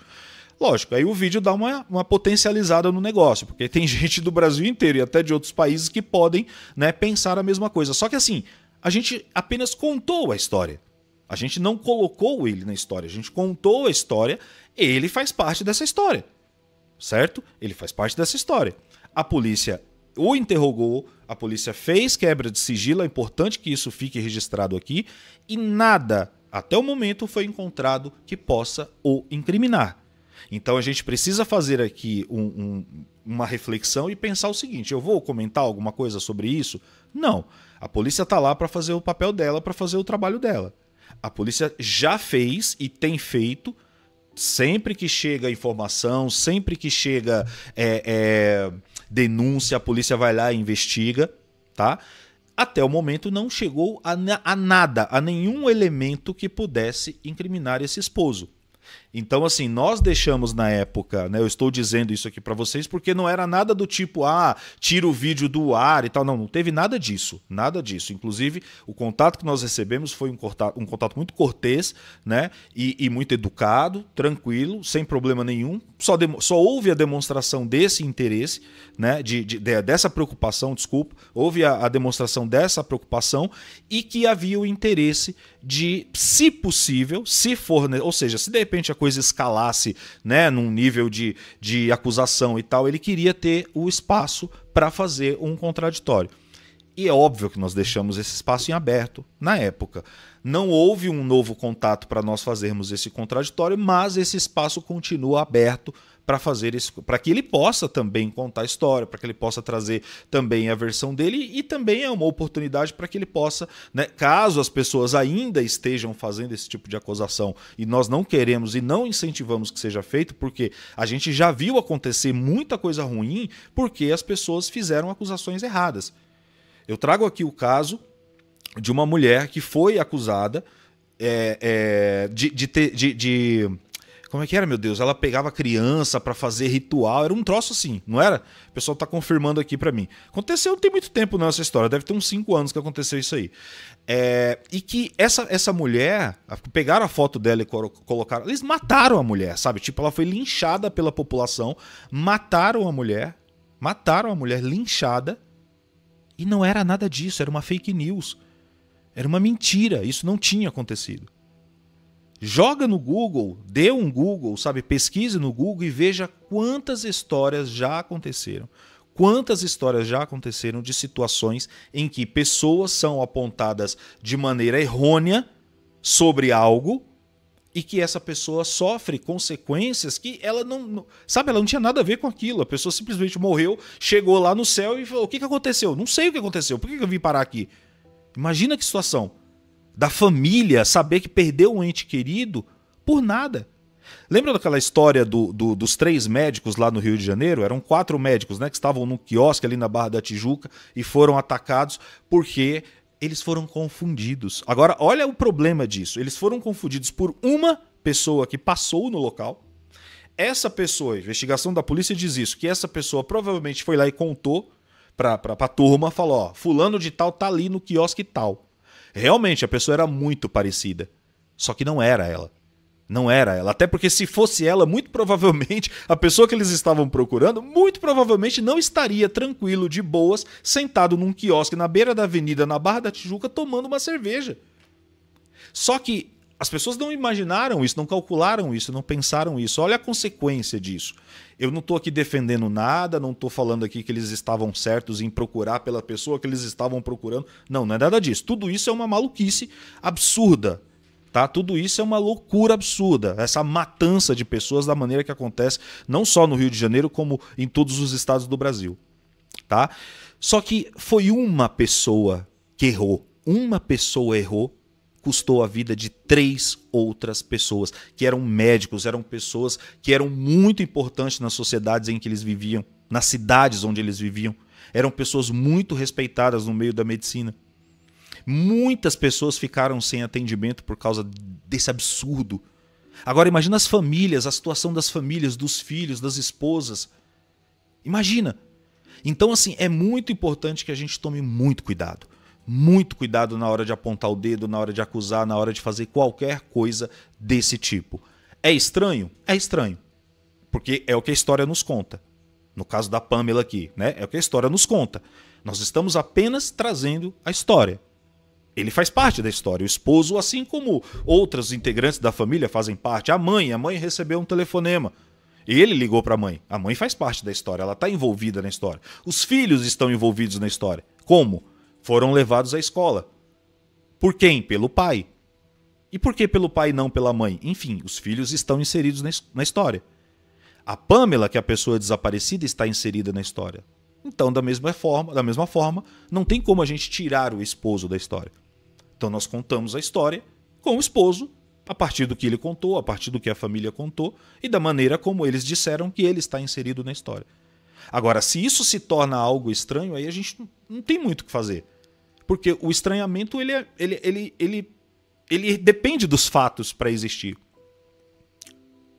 Lógico, aí o vídeo dá uma, uma potencializada no negócio, porque tem [laughs] gente do Brasil inteiro e até de outros países que podem né, pensar a mesma coisa. Só que assim, a gente apenas contou a história. A gente não colocou ele na história, a gente contou a história, ele faz parte dessa história certo? Ele faz parte dessa história. A polícia o interrogou, a polícia fez quebra de sigilo, é importante que isso fique registrado aqui, e nada até o momento foi encontrado que possa o incriminar. Então a gente precisa fazer aqui um, um, uma reflexão e pensar o seguinte: eu vou comentar alguma coisa sobre isso? Não. A polícia está lá para fazer o papel dela, para fazer o trabalho dela. A polícia já fez e tem feito sempre que chega informação, sempre que chega é, é, denúncia, a polícia vai lá e investiga, tá? Até o momento não chegou a, a nada, a nenhum elemento que pudesse incriminar esse esposo. Então, assim, nós deixamos na época, né? Eu estou dizendo isso aqui para vocês porque não era nada do tipo, ah, tira o vídeo do ar e tal. Não, não teve nada disso, nada disso. Inclusive, o contato que nós recebemos foi um contato, um contato muito cortês, né? E, e muito educado, tranquilo, sem problema nenhum. Só, só houve a demonstração desse interesse, né? De, de, de dessa preocupação, desculpa. Houve a, a demonstração dessa preocupação e que havia o interesse de, se possível, se for, ou seja, se de repente a coisa escalasse né, num nível de, de acusação e tal, ele queria ter o espaço para fazer um contraditório. E é óbvio que nós deixamos esse espaço em aberto na época. Não houve um novo contato para nós fazermos esse contraditório, mas esse espaço continua aberto para fazer isso, para que ele possa também contar a história, para que ele possa trazer também a versão dele e também é uma oportunidade para que ele possa, né, caso as pessoas ainda estejam fazendo esse tipo de acusação e nós não queremos e não incentivamos que seja feito, porque a gente já viu acontecer muita coisa ruim porque as pessoas fizeram acusações erradas. Eu trago aqui o caso de uma mulher que foi acusada é, é, de, de, ter, de, de, Como é que era, meu Deus? Ela pegava criança para fazer ritual. Era um troço assim, não era? O pessoal tá confirmando aqui para mim. Aconteceu não tem muito tempo nessa história. Deve ter uns 5 anos que aconteceu isso aí. É, e que essa, essa mulher... Pegaram a foto dela e colocaram... Eles mataram a mulher, sabe? Tipo, ela foi linchada pela população. Mataram a mulher. Mataram a mulher linchada. E não era nada disso. Era uma fake news era uma mentira, isso não tinha acontecido. Joga no Google, dê um Google, sabe, pesquise no Google e veja quantas histórias já aconteceram. Quantas histórias já aconteceram de situações em que pessoas são apontadas de maneira errônea sobre algo e que essa pessoa sofre consequências que ela não, Sabe, ela não tinha nada a ver com aquilo. A pessoa simplesmente morreu, chegou lá no céu e falou: O que, que aconteceu? Não sei o que aconteceu, por que, que eu vim parar aqui? Imagina que situação. Da família saber que perdeu um ente querido por nada. Lembra daquela história do, do, dos três médicos lá no Rio de Janeiro? Eram quatro médicos, né? Que estavam no quiosque ali na Barra da Tijuca e foram atacados porque eles foram confundidos. Agora, olha o problema disso. Eles foram confundidos por uma pessoa que passou no local. Essa pessoa, investigação da polícia diz isso, que essa pessoa provavelmente foi lá e contou pra, pra, pra turma, falou: ó, fulano de tal tá ali no quiosque tal. Realmente, a pessoa era muito parecida. Só que não era ela. Não era ela. Até porque, se fosse ela, muito provavelmente a pessoa que eles estavam procurando, muito provavelmente não estaria tranquilo, de boas, sentado num quiosque na beira da avenida, na Barra da Tijuca, tomando uma cerveja. Só que as pessoas não imaginaram isso, não calcularam isso, não pensaram isso. Olha a consequência disso. Eu não estou aqui defendendo nada, não estou falando aqui que eles estavam certos em procurar pela pessoa que eles estavam procurando. Não, não é nada disso. Tudo isso é uma maluquice absurda. Tá? Tudo isso é uma loucura absurda. Essa matança de pessoas da maneira que acontece, não só no Rio de Janeiro, como em todos os estados do Brasil. Tá? Só que foi uma pessoa que errou. Uma pessoa errou custou a vida de três outras pessoas, que eram médicos, eram pessoas que eram muito importantes nas sociedades em que eles viviam, nas cidades onde eles viviam. Eram pessoas muito respeitadas no meio da medicina. Muitas pessoas ficaram sem atendimento por causa desse absurdo. Agora imagina as famílias, a situação das famílias, dos filhos, das esposas. Imagina. Então assim, é muito importante que a gente tome muito cuidado muito cuidado na hora de apontar o dedo, na hora de acusar, na hora de fazer qualquer coisa desse tipo. É estranho? É estranho. Porque é o que a história nos conta. No caso da Pamela aqui, né? É o que a história nos conta. Nós estamos apenas trazendo a história. Ele faz parte da história. O esposo, assim como outros integrantes da família, fazem parte. A mãe, a mãe recebeu um telefonema. e Ele ligou para a mãe. A mãe faz parte da história, ela está envolvida na história. Os filhos estão envolvidos na história. Como? foram levados à escola. Por quem? Pelo pai. E por que pelo pai e não pela mãe? Enfim, os filhos estão inseridos na história. A Pamela, que é a pessoa desaparecida, está inserida na história. Então, da mesma forma, da mesma forma, não tem como a gente tirar o esposo da história. Então nós contamos a história com o esposo, a partir do que ele contou, a partir do que a família contou e da maneira como eles disseram que ele está inserido na história. Agora, se isso se torna algo estranho, aí a gente não tem muito o que fazer. Porque o estranhamento, ele, é, ele, ele, ele, ele depende dos fatos para existir.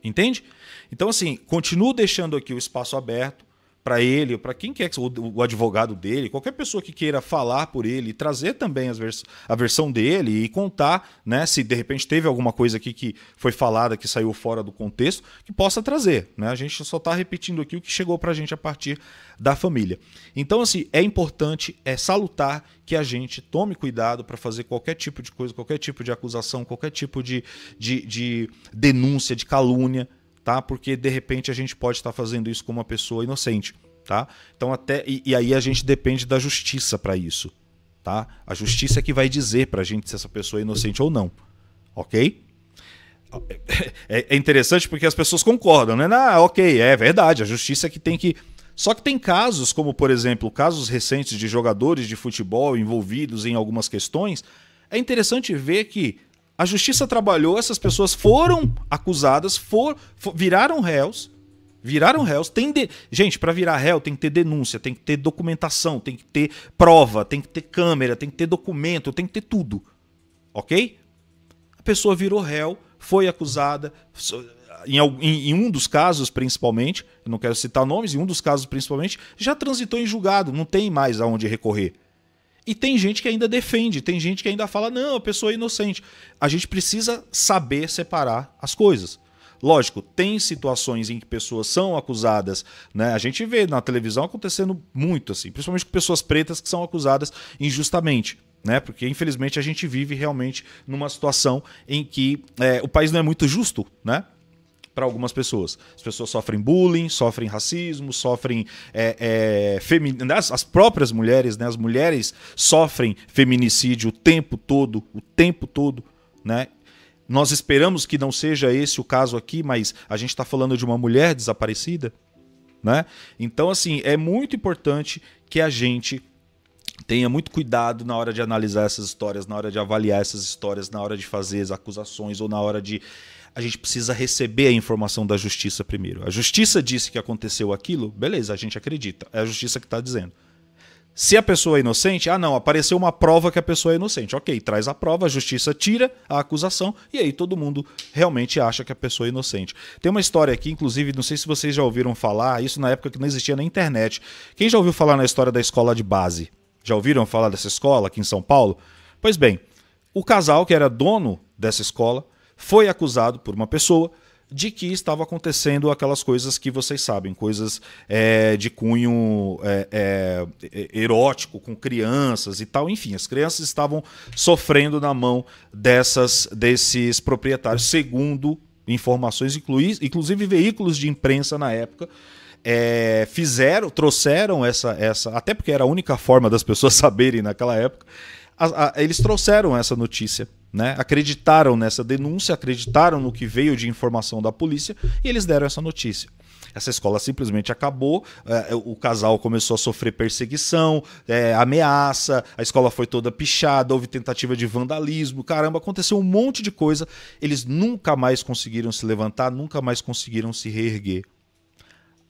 Entende? Então, assim, continuo deixando aqui o espaço aberto para ele, para quem quer que o, advogado dele, qualquer pessoa que queira falar por ele, trazer também as vers a versão dele e contar, né, se de repente teve alguma coisa aqui que foi falada que saiu fora do contexto, que possa trazer, né? A gente só está repetindo aqui o que chegou para a gente a partir da família. Então assim, é importante, é salutar que a gente tome cuidado para fazer qualquer tipo de coisa, qualquer tipo de acusação, qualquer tipo de, de, de denúncia, de calúnia, tá? Porque de repente a gente pode estar tá fazendo isso com uma pessoa inocente, tá? Então até e, e aí a gente depende da justiça para isso, tá? A justiça é que vai dizer para a gente se essa pessoa é inocente ou não, ok? É, é interessante porque as pessoas concordam, né? Ah, ok, é verdade. A justiça é que tem que só que tem casos, como por exemplo, casos recentes de jogadores de futebol envolvidos em algumas questões, é interessante ver que a justiça trabalhou, essas pessoas foram acusadas, for, for viraram réus, Viraram réus. Tem de... Gente, para virar réu tem que ter denúncia, tem que ter documentação, tem que ter prova, tem que ter câmera, tem que ter documento, tem que ter tudo. Ok? A pessoa virou réu, foi acusada. Em, um dos casos, principalmente, não quero citar nomes, em um dos casos, principalmente, já transitou em julgado, não tem mais aonde recorrer. E tem gente que ainda defende, tem gente que ainda fala, não, a pessoa é inocente. A gente precisa saber separar as coisas. Lógico, tem situações em que pessoas são acusadas, né? A gente vê na televisão acontecendo muito, assim, principalmente com pessoas pretas que são acusadas injustamente. Né? Porque, infelizmente, a gente vive realmente numa situação em que é, o país não é muito justo, né? para algumas pessoas. As pessoas sofrem bullying, sofrem racismo, sofrem é, é né, as, as, próprias mulheres, né? As mulheres sofrem feminicídio o tempo todo, o tempo todo, né? Nós esperamos que não seja esse o caso aqui, mas a gente está falando de uma mulher desaparecida, né? Então, assim, é muito importante que a gente tenha muito cuidado na hora de analisar essas histórias, na hora de avaliar essas histórias, na hora de fazer as acusações ou na hora de. A gente precisa receber a informação da justiça primeiro. A justiça disse que aconteceu aquilo, beleza, a gente acredita. É a justiça que está dizendo. Se a pessoa é inocente, ah não, apareceu uma prova que a pessoa é inocente. Ok, traz a prova, a justiça tira a acusação e aí todo mundo realmente acha que a pessoa é inocente. Tem uma história aqui, inclusive, não sei se vocês já ouviram falar, isso na época que não existia na internet. Quem já ouviu falar na história da escola de base? Já ouviram falar dessa escola aqui em São Paulo? Pois bem, o casal que era dono dessa escola foi acusado por uma pessoa de que estava acontecendo aquelas coisas que vocês sabem, coisas é, de cunho é, é, erótico com crianças e tal. Enfim, as crianças estavam sofrendo na mão dessas desses proprietários, segundo informações, inclui, inclusive veículos de imprensa na época é, fizeram, trouxeram essa, essa, até porque era a única forma das pessoas [laughs] saberem naquela época, a, a, eles trouxeram essa notícia, né? Acreditaram nessa denúncia, acreditaram no que veio de informação da polícia e eles deram essa notícia. Essa escola simplesmente acabou, é, o casal começou a sofrer perseguição, é, ameaça, a escola foi toda pichada, houve tentativa de vandalismo, caramba, aconteceu um monte de coisa. Eles nunca mais conseguiram se levantar, nunca mais conseguiram se reerguer.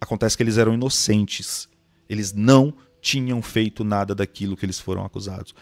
Acontece que eles eram inocentes. Eles não tinham feito nada daquilo que eles foram acusados.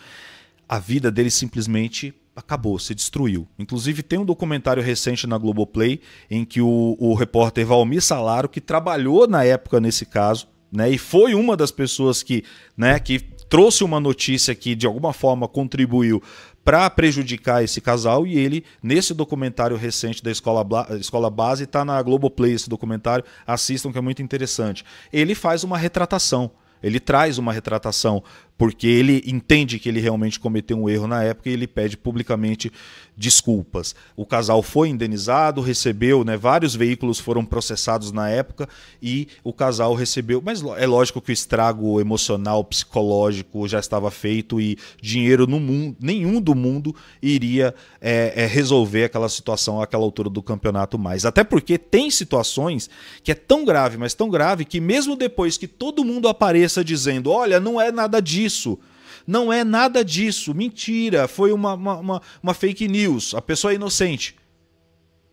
A vida deles simplesmente acabou, se destruiu. Inclusive, tem um documentário recente na Globoplay em que o, o repórter Valmir Salaro, que trabalhou na época nesse caso, né, e foi uma das pessoas que, né, que trouxe uma notícia que de alguma forma contribuiu para prejudicar esse casal e ele, nesse documentário recente da Escola, Bla, Escola Base, está na Globoplay esse documentário, assistam que é muito interessante. Ele faz uma retratação ele traz uma retratação porque ele entende que ele realmente cometeu um erro na época e ele pede publicamente desculpas. O casal foi indenizado, recebeu, né, vários veículos foram processados na época e o casal recebeu, mas é lógico que o estrago emocional, psicológico já estava feito e dinheiro no mundo, nenhum do mundo iria é, é, resolver aquela situação àquela altura do campeonato mais. Até porque tem situações que é tão grave, mas tão grave que mesmo depois que todo mundo apareça dizendo, olha, não é nada disso disso. Não é nada disso. Mentira. Foi uma, uma, uma, uma fake news. A pessoa é inocente.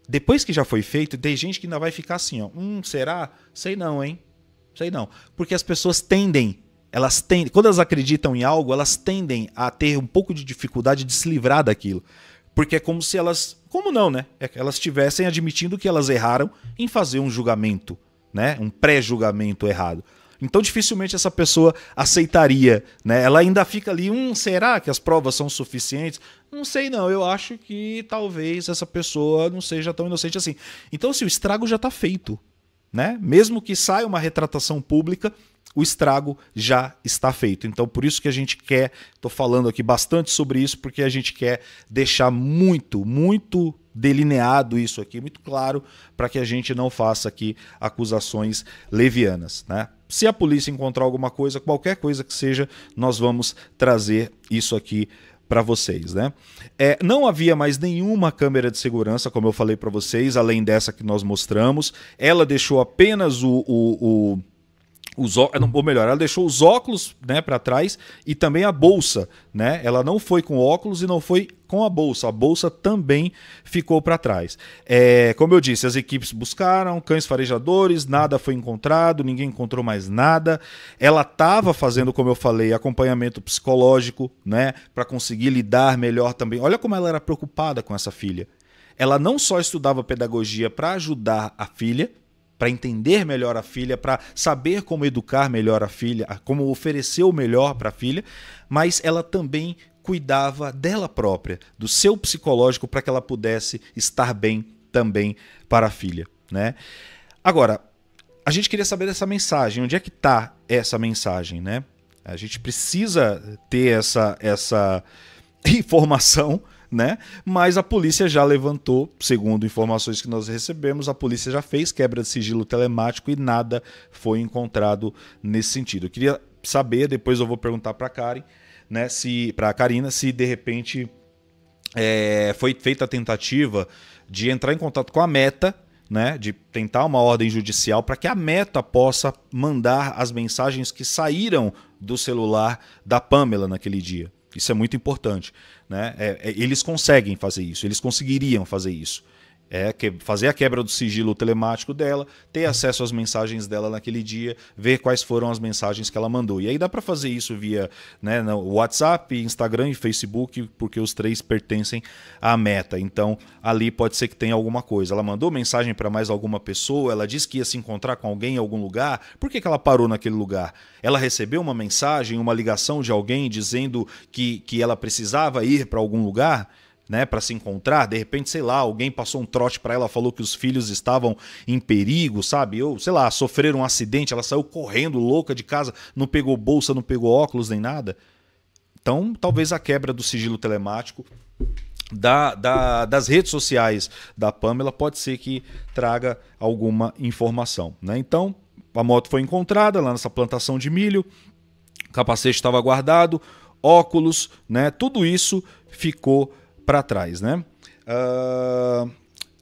Depois que já foi feito, tem gente que ainda vai ficar assim, ó. Hum, será? Sei não, hein? Sei não. Porque as pessoas tendem elas tendem, quando elas acreditam em algo, elas tendem a ter um pouco de dificuldade de se livrar daquilo. Porque é como se elas, como não, né? É que elas estivessem admitindo que elas erraram em fazer um julgamento, né? Um pré-julgamento errado. Então dificilmente essa pessoa aceitaria, né? Ela ainda fica ali, um, será que as provas são suficientes? Não sei não, eu acho que talvez essa pessoa não seja tão inocente assim. Então se assim, o estrago já está feito, né? Mesmo que saia uma retratação pública, o estrago já está feito. Então, por isso que a gente quer, estou falando aqui bastante sobre isso, porque a gente quer deixar muito, muito delineado isso aqui, muito claro, para que a gente não faça aqui acusações levianas, né? se a polícia encontrar alguma coisa, qualquer coisa que seja, nós vamos trazer isso aqui para vocês, né? É, não havia mais nenhuma câmera de segurança, como eu falei para vocês, além dessa que nós mostramos. Ela deixou apenas o, o, o os, ou melhor, ela deixou os óculos né, para trás e também a bolsa. Né? Ela não foi com óculos e não foi com a bolsa. A bolsa também ficou para trás. É, como eu disse, as equipes buscaram cães farejadores, nada foi encontrado, ninguém encontrou mais nada. Ela estava fazendo, como eu falei, acompanhamento psicológico né, para conseguir lidar melhor também. Olha como ela era preocupada com essa filha. Ela não só estudava pedagogia para ajudar a filha, para entender melhor a filha, para saber como educar melhor a filha, como oferecer o melhor para a filha, mas ela também cuidava dela própria, do seu psicológico para que ela pudesse estar bem também para a filha, né? Agora, a gente queria saber dessa mensagem, onde é que está essa mensagem, né? A gente precisa ter essa essa [laughs] informação né? Mas a polícia já levantou, segundo informações que nós recebemos, a polícia já fez quebra de sigilo telemático e nada foi encontrado nesse sentido. Eu queria saber, depois eu vou perguntar para Karen, né, se para a Karina se de repente é, foi feita a tentativa de entrar em contato com a Meta, né, de tentar uma ordem judicial para que a Meta possa mandar as mensagens que saíram do celular da Pamela naquele dia. Isso é muito importante. Né? É, é, eles conseguem fazer isso, eles conseguiriam fazer isso. É que fazer a quebra do sigilo telemático dela, ter acesso às mensagens dela naquele dia, ver quais foram as mensagens que ela mandou. E aí dá para fazer isso via né, WhatsApp, Instagram e Facebook, porque os três pertencem à meta. Então ali pode ser que tenha alguma coisa. Ela mandou mensagem para mais alguma pessoa, ela disse que ia se encontrar com alguém em algum lugar. Por que, que ela parou naquele lugar? Ela recebeu uma mensagem, uma ligação de alguém dizendo que, que ela precisava ir para algum lugar? né, para se encontrar. De repente, sei lá, alguém passou um trote para ela, falou que os filhos estavam em perigo, sabe? Ou, sei lá, sofreram um acidente, ela saiu correndo louca de casa, não pegou bolsa, não pegou óculos nem nada. Então, talvez a quebra do sigilo telemático da, da, das redes sociais da Pamela pode ser que traga alguma informação. Né? Então, a moto foi encontrada lá nessa plantação de milho, capacete estava guardado, óculos, né? tudo isso ficou para trás, né? Uh,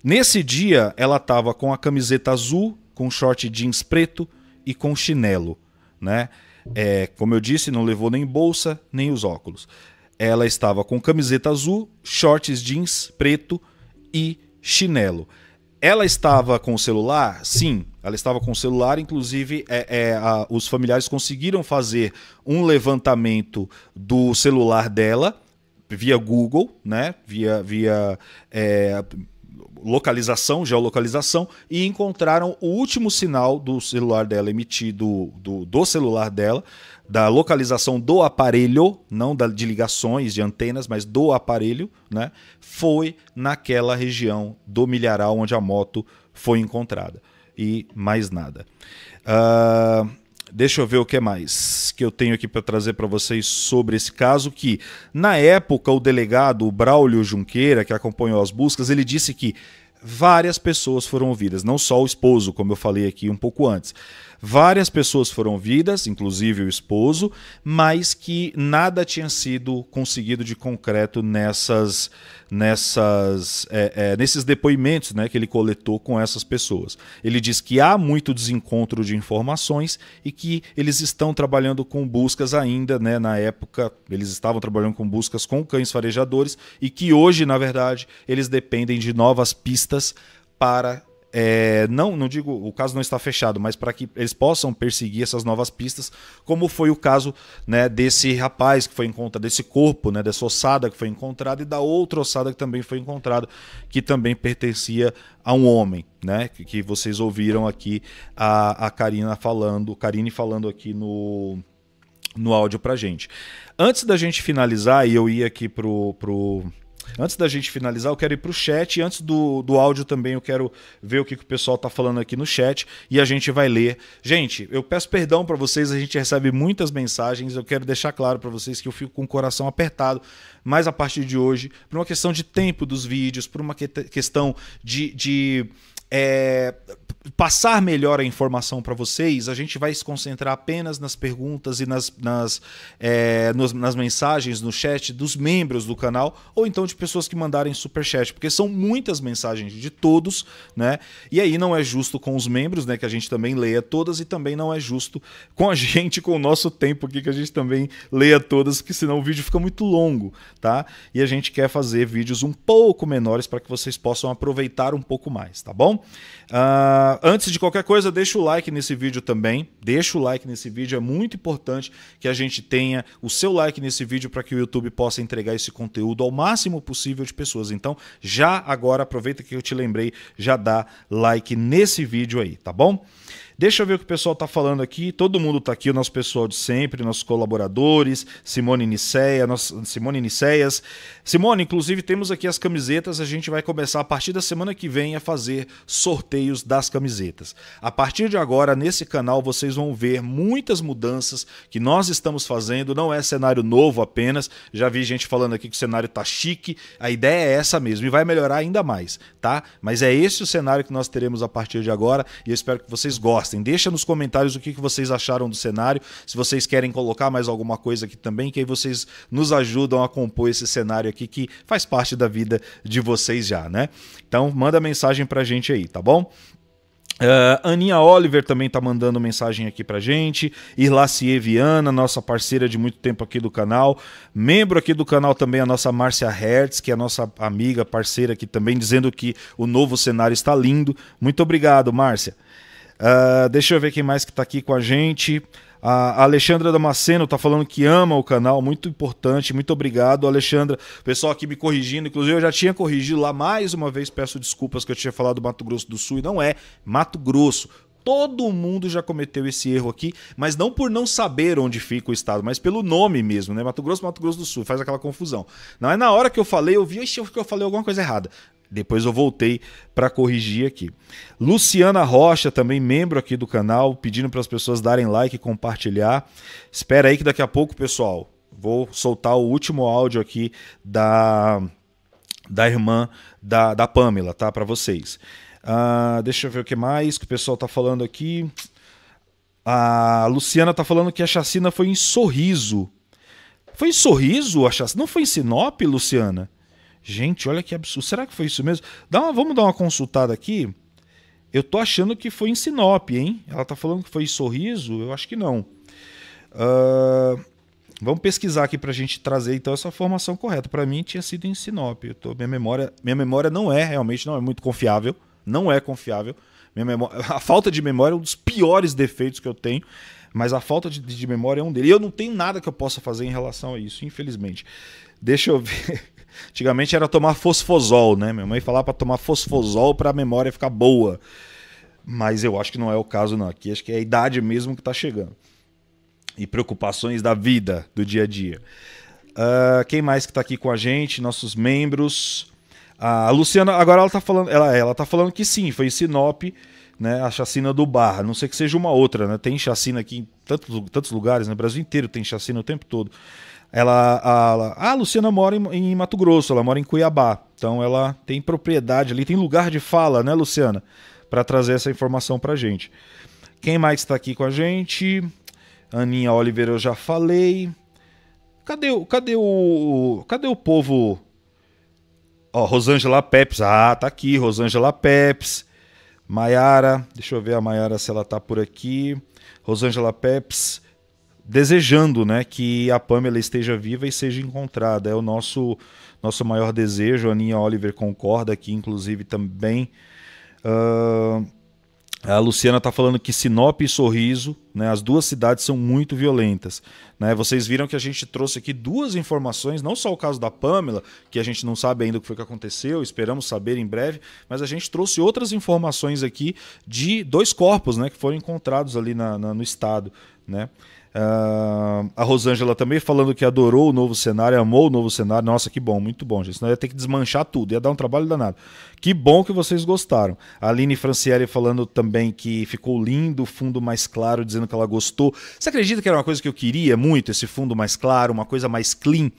nesse dia, ela tava com a camiseta azul, com short jeans preto e com chinelo, né? É, como eu disse, não levou nem bolsa, nem os óculos. Ela estava com camiseta azul, shorts jeans preto e chinelo. Ela estava com o celular? Sim, ela estava com o celular. Inclusive, é, é, a, os familiares conseguiram fazer um levantamento do celular dela via Google, né? Via, via é, localização, geolocalização, e encontraram o último sinal do celular dela emitido do, do celular dela, da localização do aparelho, não da, de ligações, de antenas, mas do aparelho, né? Foi naquela região do milharal onde a moto foi encontrada. E mais nada. Uh Deixa eu ver o que mais que eu tenho aqui para trazer para vocês sobre esse caso que na época o delegado o Braulio Junqueira, que acompanhou as buscas, ele disse que várias pessoas foram ouvidas, não só o esposo, como eu falei aqui um pouco antes. Várias pessoas foram vidas, inclusive o esposo, mas que nada tinha sido conseguido de concreto nessas, nessas, é, é, nesses depoimentos né, que ele coletou com essas pessoas. Ele diz que há muito desencontro de informações e que eles estão trabalhando com buscas ainda, né, na época eles estavam trabalhando com buscas com cães farejadores e que hoje, na verdade, eles dependem de novas pistas para é, não, não digo, o caso não está fechado, mas para que eles possam perseguir essas novas pistas, como foi o caso né, desse rapaz que foi encontrado, desse corpo, né, dessa ossada que foi encontrada e da outra ossada que também foi encontrada, que também pertencia a um homem, né, que, que vocês ouviram aqui a, a Karina falando, Karine falando aqui no no áudio para gente. Antes da gente finalizar, e eu ia aqui para pro Antes da gente finalizar, eu quero ir para o chat e antes do, do áudio também eu quero ver o que, que o pessoal está falando aqui no chat e a gente vai ler. Gente, eu peço perdão para vocês, a gente recebe muitas mensagens, eu quero deixar claro para vocês que eu fico com o coração apertado, mas a partir de hoje, por uma questão de tempo dos vídeos, por uma que questão de... de é passar melhor a informação para vocês, a gente vai se concentrar apenas nas perguntas e nas, nas, é, nos, nas mensagens no chat dos membros do canal ou então de pessoas que mandarem super chat, porque são muitas mensagens de todos, né? E aí não é justo com os membros, né, que a gente também leia todas e também não é justo com a [laughs] gente com o nosso tempo aqui que a gente também leia todas, porque senão o vídeo fica muito longo, tá? E a gente quer fazer vídeos um pouco menores para que vocês possam aproveitar um pouco mais, tá bom? Uh, antes de qualquer coisa, deixa o like nesse vídeo também. Deixa o like nesse vídeo, é muito importante que a gente tenha o seu like nesse vídeo para que o YouTube possa entregar esse conteúdo ao máximo possível de pessoas. Então, já agora, aproveita que eu te lembrei, já dá like nesse vídeo aí, tá bom? Deixa eu ver o que o pessoal está falando aqui. Todo mundo está aqui, o nosso pessoal de sempre, nossos colaboradores, Simone Niceia, nossa, Simone Niceias. Simone, inclusive, temos aqui as camisetas. A gente vai começar a partir da semana que vem a fazer sorteios das camisetas. A partir de agora, nesse canal, vocês vão ver muitas mudanças que nós estamos fazendo. Não é cenário novo apenas. Já vi gente falando aqui que o cenário tá chique. A ideia é essa mesmo e vai melhorar ainda mais, tá? Mas é esse o cenário que nós teremos a partir de agora e eu espero que vocês gostem gastem. Deixa nos comentários o que vocês acharam do cenário, se vocês querem colocar mais alguma coisa aqui também, que aí vocês nos ajudam a compor esse cenário aqui que faz parte da vida de vocês já, né? Então manda mensagem pra gente aí, tá bom? Uh, Aninha Oliver também tá mandando mensagem aqui pra gente. Irlacie Viana, nossa parceira de muito tempo aqui do canal. Membro aqui do canal também a nossa Márcia Hertz, que é a nossa amiga, parceira aqui também, dizendo que o novo cenário está lindo. Muito obrigado, Márcia. Uh, deixa eu ver quem mais que está aqui com a gente. A Alexandra Damasceno está falando que ama o canal, muito importante, muito obrigado, Alexandra. Pessoal aqui me corrigindo, inclusive eu já tinha corrigido lá mais uma vez, peço desculpas que eu tinha falado Mato Grosso do Sul e não é Mato Grosso. Todo mundo já cometeu esse erro aqui, mas não por não saber onde fica o estado, mas pelo nome mesmo, né? Mato Grosso, Mato Grosso do Sul, faz aquela confusão. Não é na hora que eu falei, eu vi, que eu falei alguma coisa errada. Depois eu voltei para corrigir aqui. Luciana Rocha, também membro aqui do canal, pedindo para as pessoas darem like e compartilhar. Espera aí que daqui a pouco, pessoal, vou soltar o último áudio aqui da, da irmã da, da Pamela, tá? Para vocês. Uh, deixa eu ver o que mais que o pessoal está falando aqui. A Luciana está falando que a chacina foi em sorriso. Foi em sorriso a chacina? Não foi em Sinop, Luciana? Gente, olha que absurdo. Será que foi isso mesmo? Dá uma, vamos dar uma consultada aqui. Eu tô achando que foi em Sinop, hein? Ela tá falando que foi em Sorriso? Eu acho que não. Uh, vamos pesquisar aqui pra gente trazer então essa formação correta. Para mim tinha sido em Sinop. Eu tô, minha, memória, minha memória não é realmente, não é muito confiável. Não é confiável. Minha memória, [laughs] a falta de memória é um dos piores defeitos que eu tenho mas a falta de, de, memória é um deles. E eu não tenho nada que eu possa fazer em relação a isso, infelizmente. Deixa eu ver. [laughs] Antigamente era tomar fosfosol, né? Minha mãe falava para tomar fosfosol para a memória ficar boa. Mas eu acho que não é o caso, não. Aqui acho que é a idade mesmo que está chegando. E preocupações da vida, do dia a dia. Uh, quem mais que está aqui com a gente? Nossos membros. A Luciana, agora ela está falando, ela, ela tá falando que sim, foi em Sinop, né, a chacina do Barra. Não sei que seja uma outra, né? Tem chacina aqui em tantos, tantos lugares, no né? Brasil inteiro tem chacina o tempo todo. Ela, a, a Luciana mora em, em Mato Grosso, ela mora em Cuiabá. Então ela tem propriedade ali, tem lugar de fala, né, Luciana? Para trazer essa informação para gente. Quem mais está aqui com a gente? Aninha Oliveira, eu já falei. Cadê, cadê o. Cadê o povo? Ó, Rosângela Peps. Ah, tá aqui, Rosângela Peps. Maiara, deixa eu ver a Maiara se ela tá por aqui. Rosângela Peps desejando né, que a Pamela esteja viva e seja encontrada. É o nosso, nosso maior desejo. A Aninha Oliver concorda aqui, inclusive, também. Uh, a Luciana está falando que Sinop e Sorriso, né, as duas cidades são muito violentas. Né? Vocês viram que a gente trouxe aqui duas informações, não só o caso da Pamela, que a gente não sabe ainda o que foi que aconteceu, esperamos saber em breve, mas a gente trouxe outras informações aqui de dois corpos né, que foram encontrados ali na, na, no estado. Né? Uh, a Rosângela também falando que adorou o novo cenário, amou o novo cenário. Nossa, que bom, muito bom, gente. Senão ia ter que desmanchar tudo, ia dar um trabalho danado. Que bom que vocês gostaram. A Aline Franciele falando também que ficou lindo, o fundo mais claro, dizendo que ela gostou. Você acredita que era uma coisa que eu queria muito, esse fundo mais claro, uma coisa mais clean?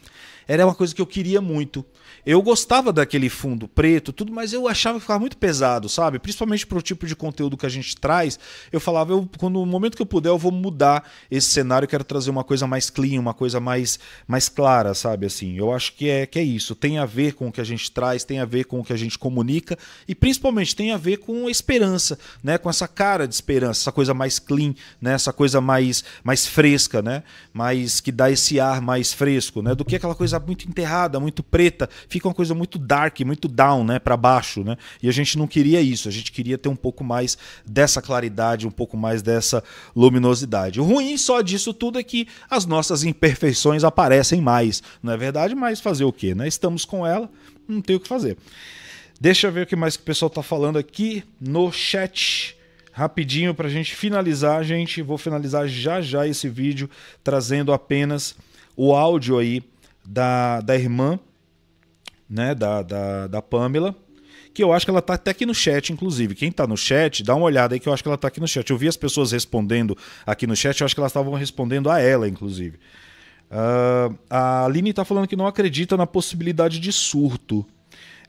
Era uma coisa que eu queria muito. Eu gostava daquele fundo preto, tudo, mas eu achava que ficava muito pesado, sabe? Principalmente para o tipo de conteúdo que a gente traz. Eu falava, eu, quando, no momento que eu puder, eu vou mudar esse cenário, eu quero trazer uma coisa mais clean, uma coisa mais, mais clara, sabe? Assim, eu acho que é, que é isso. Tem a ver com o que a gente traz, tem a ver com o que a gente comunica e principalmente tem a ver com a esperança, né? Com essa cara de esperança, essa coisa mais clean, né? Essa coisa mais, mais fresca, né? Mais que dá esse ar mais fresco, né? Do que aquela coisa coisa muito enterrada, muito preta, fica uma coisa muito dark, muito down, né, para baixo, né? E a gente não queria isso, a gente queria ter um pouco mais dessa claridade, um pouco mais dessa luminosidade. O ruim só disso tudo é que as nossas imperfeições aparecem mais, não é verdade? Mas fazer o quê, né? Estamos com ela, não tem o que fazer. Deixa eu ver o que mais que o pessoal tá falando aqui no chat rapidinho para a gente finalizar, gente. Vou finalizar já já esse vídeo trazendo apenas o áudio aí da, da irmã, né, da, da, da Pamela, que eu acho que ela tá até aqui no chat, inclusive. Quem tá no chat, dá uma olhada aí que eu acho que ela tá aqui no chat. Eu vi as pessoas respondendo aqui no chat, eu acho que elas estavam respondendo a ela, inclusive. Uh, a Aline tá falando que não acredita na possibilidade de surto.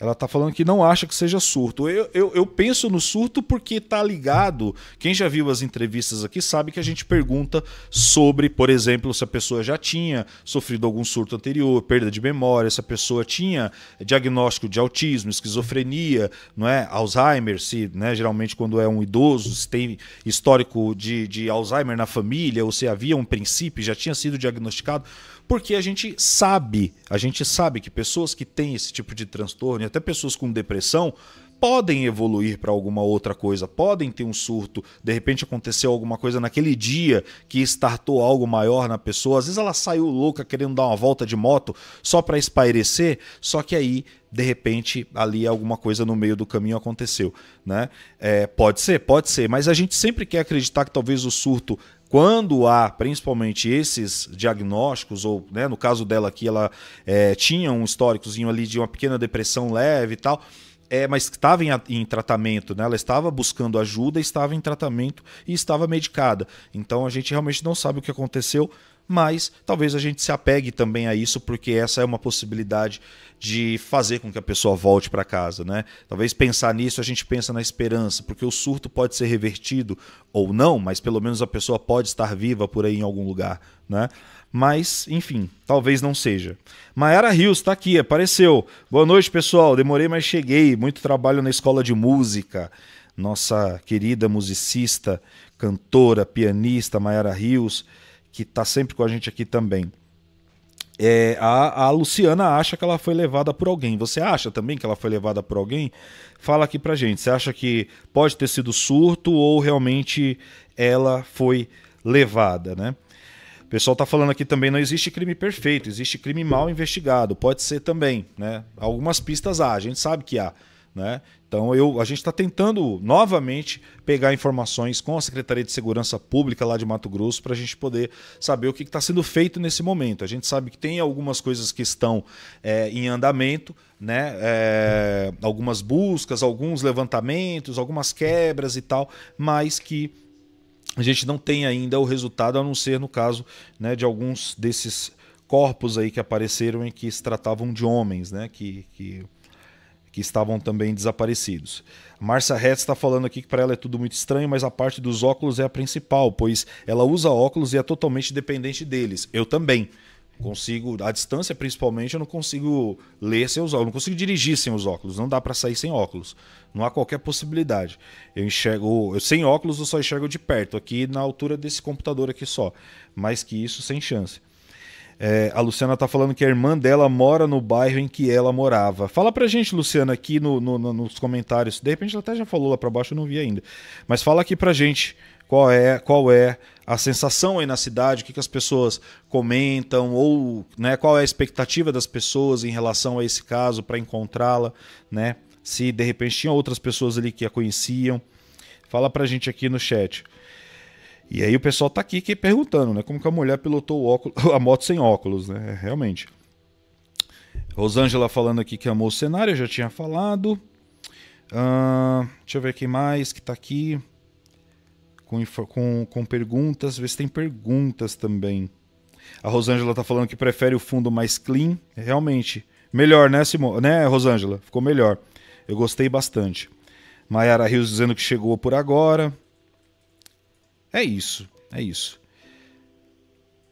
Ela está falando que não acha que seja surto. Eu, eu, eu penso no surto porque está ligado. Quem já viu as entrevistas aqui sabe que a gente pergunta sobre, por exemplo, se a pessoa já tinha sofrido algum surto anterior, perda de memória, se a pessoa tinha diagnóstico de autismo, esquizofrenia, não é? Alzheimer, se, né, geralmente quando é um idoso, se tem histórico de, de Alzheimer na família, ou se havia um princípio, já tinha sido diagnosticado porque a gente sabe, a gente sabe que pessoas que têm esse tipo de transtorno, e até pessoas com depressão, podem evoluir para alguma outra coisa, podem ter um surto, de repente aconteceu alguma coisa naquele dia que startou algo maior na pessoa, às vezes ela saiu louca querendo dar uma volta de moto só para espairecer, só que aí de repente ali alguma coisa no meio do caminho aconteceu, né? É, pode ser, pode ser, mas a gente sempre quer acreditar que talvez o surto quando há principalmente esses diagnósticos, ou né, no caso dela aqui, ela é, tinha um históricozinho ali de uma pequena depressão leve e tal, é, mas estava em, em, tratamento, né? ela estava buscando ajuda, estava em tratamento e estava medicada. Então a gente realmente não sabe o que aconteceu, mas talvez a gente se apegue também a isso, porque essa é uma possibilidade de fazer com que a pessoa volte para casa, né? Talvez pensar nisso, a gente pensa na esperança, porque o surto pode ser revertido ou não, mas pelo menos a pessoa pode estar viva por aí em algum lugar, né? Mas, enfim, talvez não seja. Mayara Rios está aqui, apareceu. Boa noite, pessoal. Demorei, mas cheguei. Muito trabalho na escola de música. Nossa querida musicista, cantora, pianista Mayara Rios que tá sempre com a gente aqui também. É, a, a, Luciana acha que ela foi levada por alguém. Você acha também que ela foi levada por alguém? Fala aqui pra gente. Você acha que pode ter sido surto ou realmente ela foi levada, né? O pessoal tá falando aqui também, não existe crime perfeito, existe crime mal investigado. Pode ser também, né? Algumas pistas há, a gente sabe que há, né? Então eu, a gente está tentando novamente pegar informações com a Secretaria de Segurança Pública lá de Mato Grosso para a gente poder saber o que está sendo feito nesse momento. A gente sabe que tem algumas coisas que estão é, em andamento, né? É, algumas buscas, alguns levantamentos, algumas quebras e tal, mas que a gente não tem ainda o resultado, a não ser no caso né, de alguns desses corpos aí que apareceram em que se tratavam de homens, né? Que, que que estavam também desaparecidos. Marcia Hetz está falando aqui que para ela é tudo muito estranho, mas a parte dos óculos é a principal, pois ela usa óculos e é totalmente dependente deles. Eu também consigo, a distância principalmente, eu não consigo ler sem os óculos, não consigo dirigir sem os óculos, não dá para sair sem óculos. Não há qualquer possibilidade. Eu enxergo, eu sem óculos eu só enxergo de perto, aqui na altura desse computador aqui só, mas que isso sem chance. É, a Luciana tá falando que a irmã dela mora no bairro em que ela morava. Fala pra gente, Luciana, aqui no, no, no, nos comentários. De repente ela até já falou lá pra baixo, eu não vi ainda. Mas fala aqui pra gente qual é, qual é a sensação aí na cidade, o que, que as pessoas comentam, ou né, qual é a expectativa das pessoas em relação a esse caso para encontrá-la, né? Se de repente tinha outras pessoas ali que a conheciam. Fala pra gente aqui no chat. E aí o pessoal tá aqui que perguntando, né? Como que a mulher pilotou óculos, [laughs] a moto sem óculos, né? É, realmente. Rosângela falando aqui que amou o cenário, eu já tinha falado. Uh, deixa eu ver quem mais que tá aqui. Com, com, com perguntas, ver se tem perguntas também. A Rosângela tá falando que prefere o fundo mais clean. É, realmente. Melhor, né, Simone? Né, Rosângela? Ficou melhor. Eu gostei bastante. Mayara Rios dizendo que chegou por agora. É isso, é isso.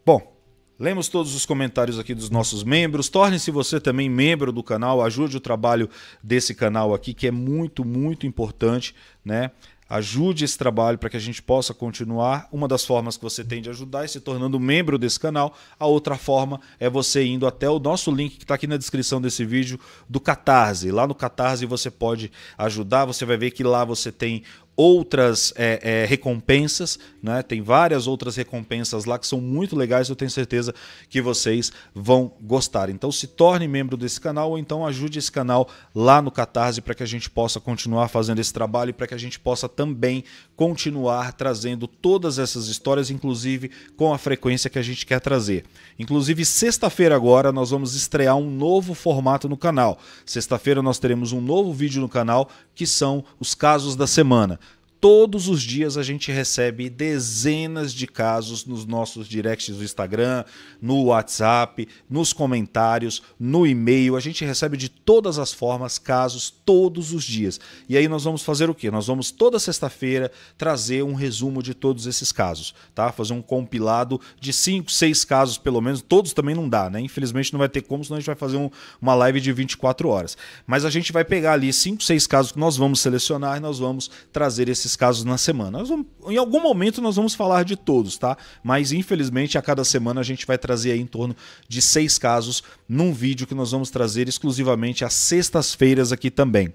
Bom, Lemos todos os comentários aqui dos nossos membros. Torne-se você também membro do canal, ajude o trabalho desse canal aqui, que é muito, muito importante, né? Ajude esse trabalho para que a gente possa continuar. Uma das formas que você tem de ajudar é se tornando membro desse canal. A outra forma é você indo até o nosso link que está aqui na descrição desse vídeo do Catarse. Lá no Catarse você pode ajudar. Você vai ver que lá você tem outras é, é, recompensas, né? Tem várias outras recompensas lá que são muito legais, eu tenho certeza que vocês vão gostar. Então se torne membro desse canal ou então ajude esse canal lá no Catarse para que a gente possa continuar fazendo esse trabalho e para que a gente possa também continuar trazendo todas essas histórias, inclusive com a frequência que a gente quer trazer. Inclusive sexta-feira agora nós vamos estrear um novo formato no canal. Sexta-feira nós teremos um novo vídeo no canal que são os casos da semana. Todos os dias a gente recebe dezenas de casos nos nossos directs do Instagram, no WhatsApp, nos comentários, no e-mail. A gente recebe de todas as formas casos todos os dias. E aí nós vamos fazer o quê? Nós vamos toda sexta-feira trazer um resumo de todos esses casos, tá? Fazer um compilado de cinco, seis casos pelo menos. Todos também não dá, né? Infelizmente não vai ter como, senão a gente vai fazer um, uma live de 24 horas. Mas a gente vai pegar ali cinco, seis casos que nós vamos selecionar e nós vamos trazer esses casos na semana. Vamos, em algum momento nós vamos falar de todos, tá? Mas infelizmente a cada semana a gente vai trazer aí em torno de seis casos num vídeo que nós vamos trazer exclusivamente às sextas-feiras aqui também.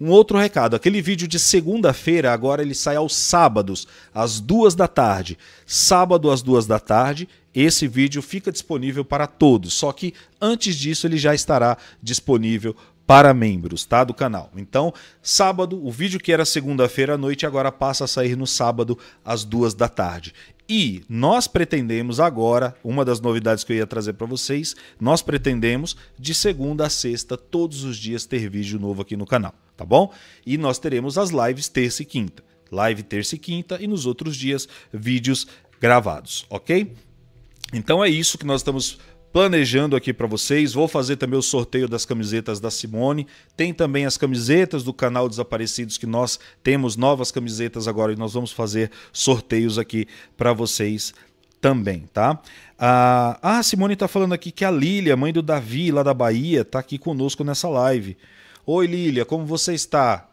Um outro recado, aquele vídeo de segunda-feira agora ele sai aos sábados, às duas da tarde. Sábado às duas da tarde, esse vídeo fica disponível para todos. Só que antes disso ele já estará disponível para membros, tá? Do canal. Então, sábado, o vídeo que era segunda-feira à noite agora passa a sair no sábado às duas da tarde. E nós pretendemos agora, uma das novidades que eu ia trazer para vocês, nós pretendemos de segunda a sexta todos os dias ter vídeo novo aqui no canal, tá bom? E nós teremos as lives terça e quinta. Live terça e quinta e nos outros dias vídeos gravados, ok? Então é isso que nós estamos planejando aqui para vocês. Vou fazer também o sorteio das camisetas da Simone. Tem também as camisetas do canal Desaparecidos que nós temos novas camisetas agora e nós vamos fazer sorteios aqui para vocês também, tá? Ah, a ah, Simone tá falando aqui que a Lília, mãe do Davi, lá da Bahia, tá aqui conosco nessa live. Oi, Lília, como você está?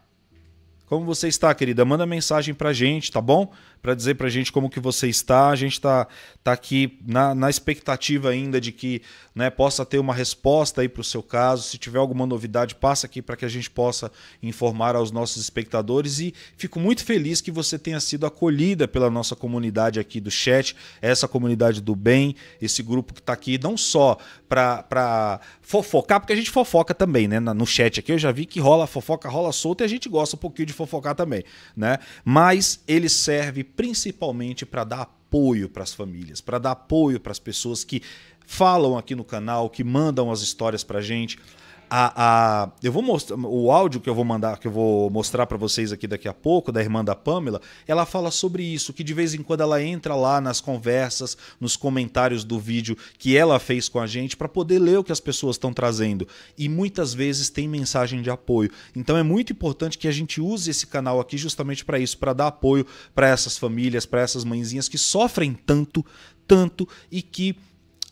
Como você está, querida? Manda mensagem pra gente, tá bom? para dizer para a gente como que você está. A gente está tá aqui na, na expectativa ainda de que né, possa ter uma resposta aí para o seu caso. Se tiver alguma novidade, passa aqui para que a gente possa informar aos nossos espectadores. E fico muito feliz que você tenha sido acolhida pela nossa comunidade aqui do chat, essa comunidade do bem, esse grupo que está aqui não só para fofocar, porque a gente fofoca também, né? No chat aqui eu já vi que rola fofoca, rola solta e a gente gosta um pouquinho de fofocar também, né? Mas ele serve principalmente para dar apoio para as famílias, para dar apoio para as pessoas que falam aqui no canal, que mandam as histórias para gente. gente a, a, eu vou mostrar o áudio que eu vou mandar, que eu vou mostrar para vocês aqui daqui a pouco da irmã da Pamela. Ela fala sobre isso, que de vez em quando ela entra lá nas conversas, nos comentários do vídeo que ela fez com a gente para poder ler o que as pessoas estão trazendo e muitas vezes tem mensagem de apoio. Então é muito importante que a gente use esse canal aqui justamente para isso, para dar apoio para essas famílias, para essas mãezinhas que sofrem tanto, tanto e que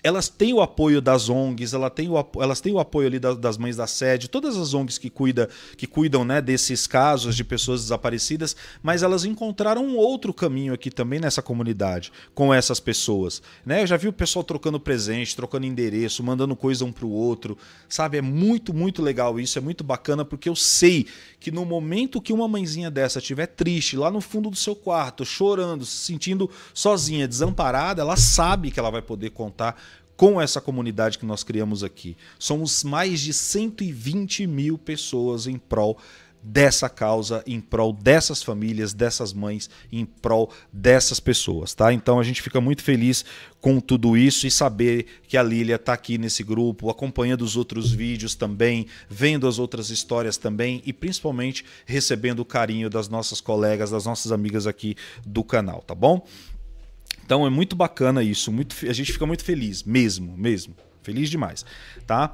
elas têm o apoio das ONGs, ela tem o, elas têm o apoio ali das, das mães da sede, todas as ONGs que, cuida, que cuidam né, desses casos de pessoas desaparecidas, mas elas encontraram um outro caminho aqui também nessa comunidade, com essas pessoas. Né? Eu já vi o pessoal trocando presente, trocando endereço, mandando coisa um para o outro, sabe? É muito, muito legal isso, é muito bacana, porque eu sei que no momento que uma mãezinha dessa estiver triste, lá no fundo do seu quarto, chorando, se sentindo sozinha, desamparada, ela sabe que ela vai poder contar com essa comunidade que nós criamos aqui. Somos mais de 120 mil pessoas em prol dessa causa, em prol dessas famílias, dessas mães, em prol dessas pessoas, tá? Então a gente fica muito feliz com tudo isso e saber que a Lilia está aqui nesse grupo, acompanhando os outros vídeos também, vendo as outras histórias também e principalmente recebendo o carinho das nossas colegas, das nossas amigas aqui do canal, tá bom? Então é muito bacana isso, muito, a gente fica muito feliz, mesmo, mesmo. Feliz demais, tá?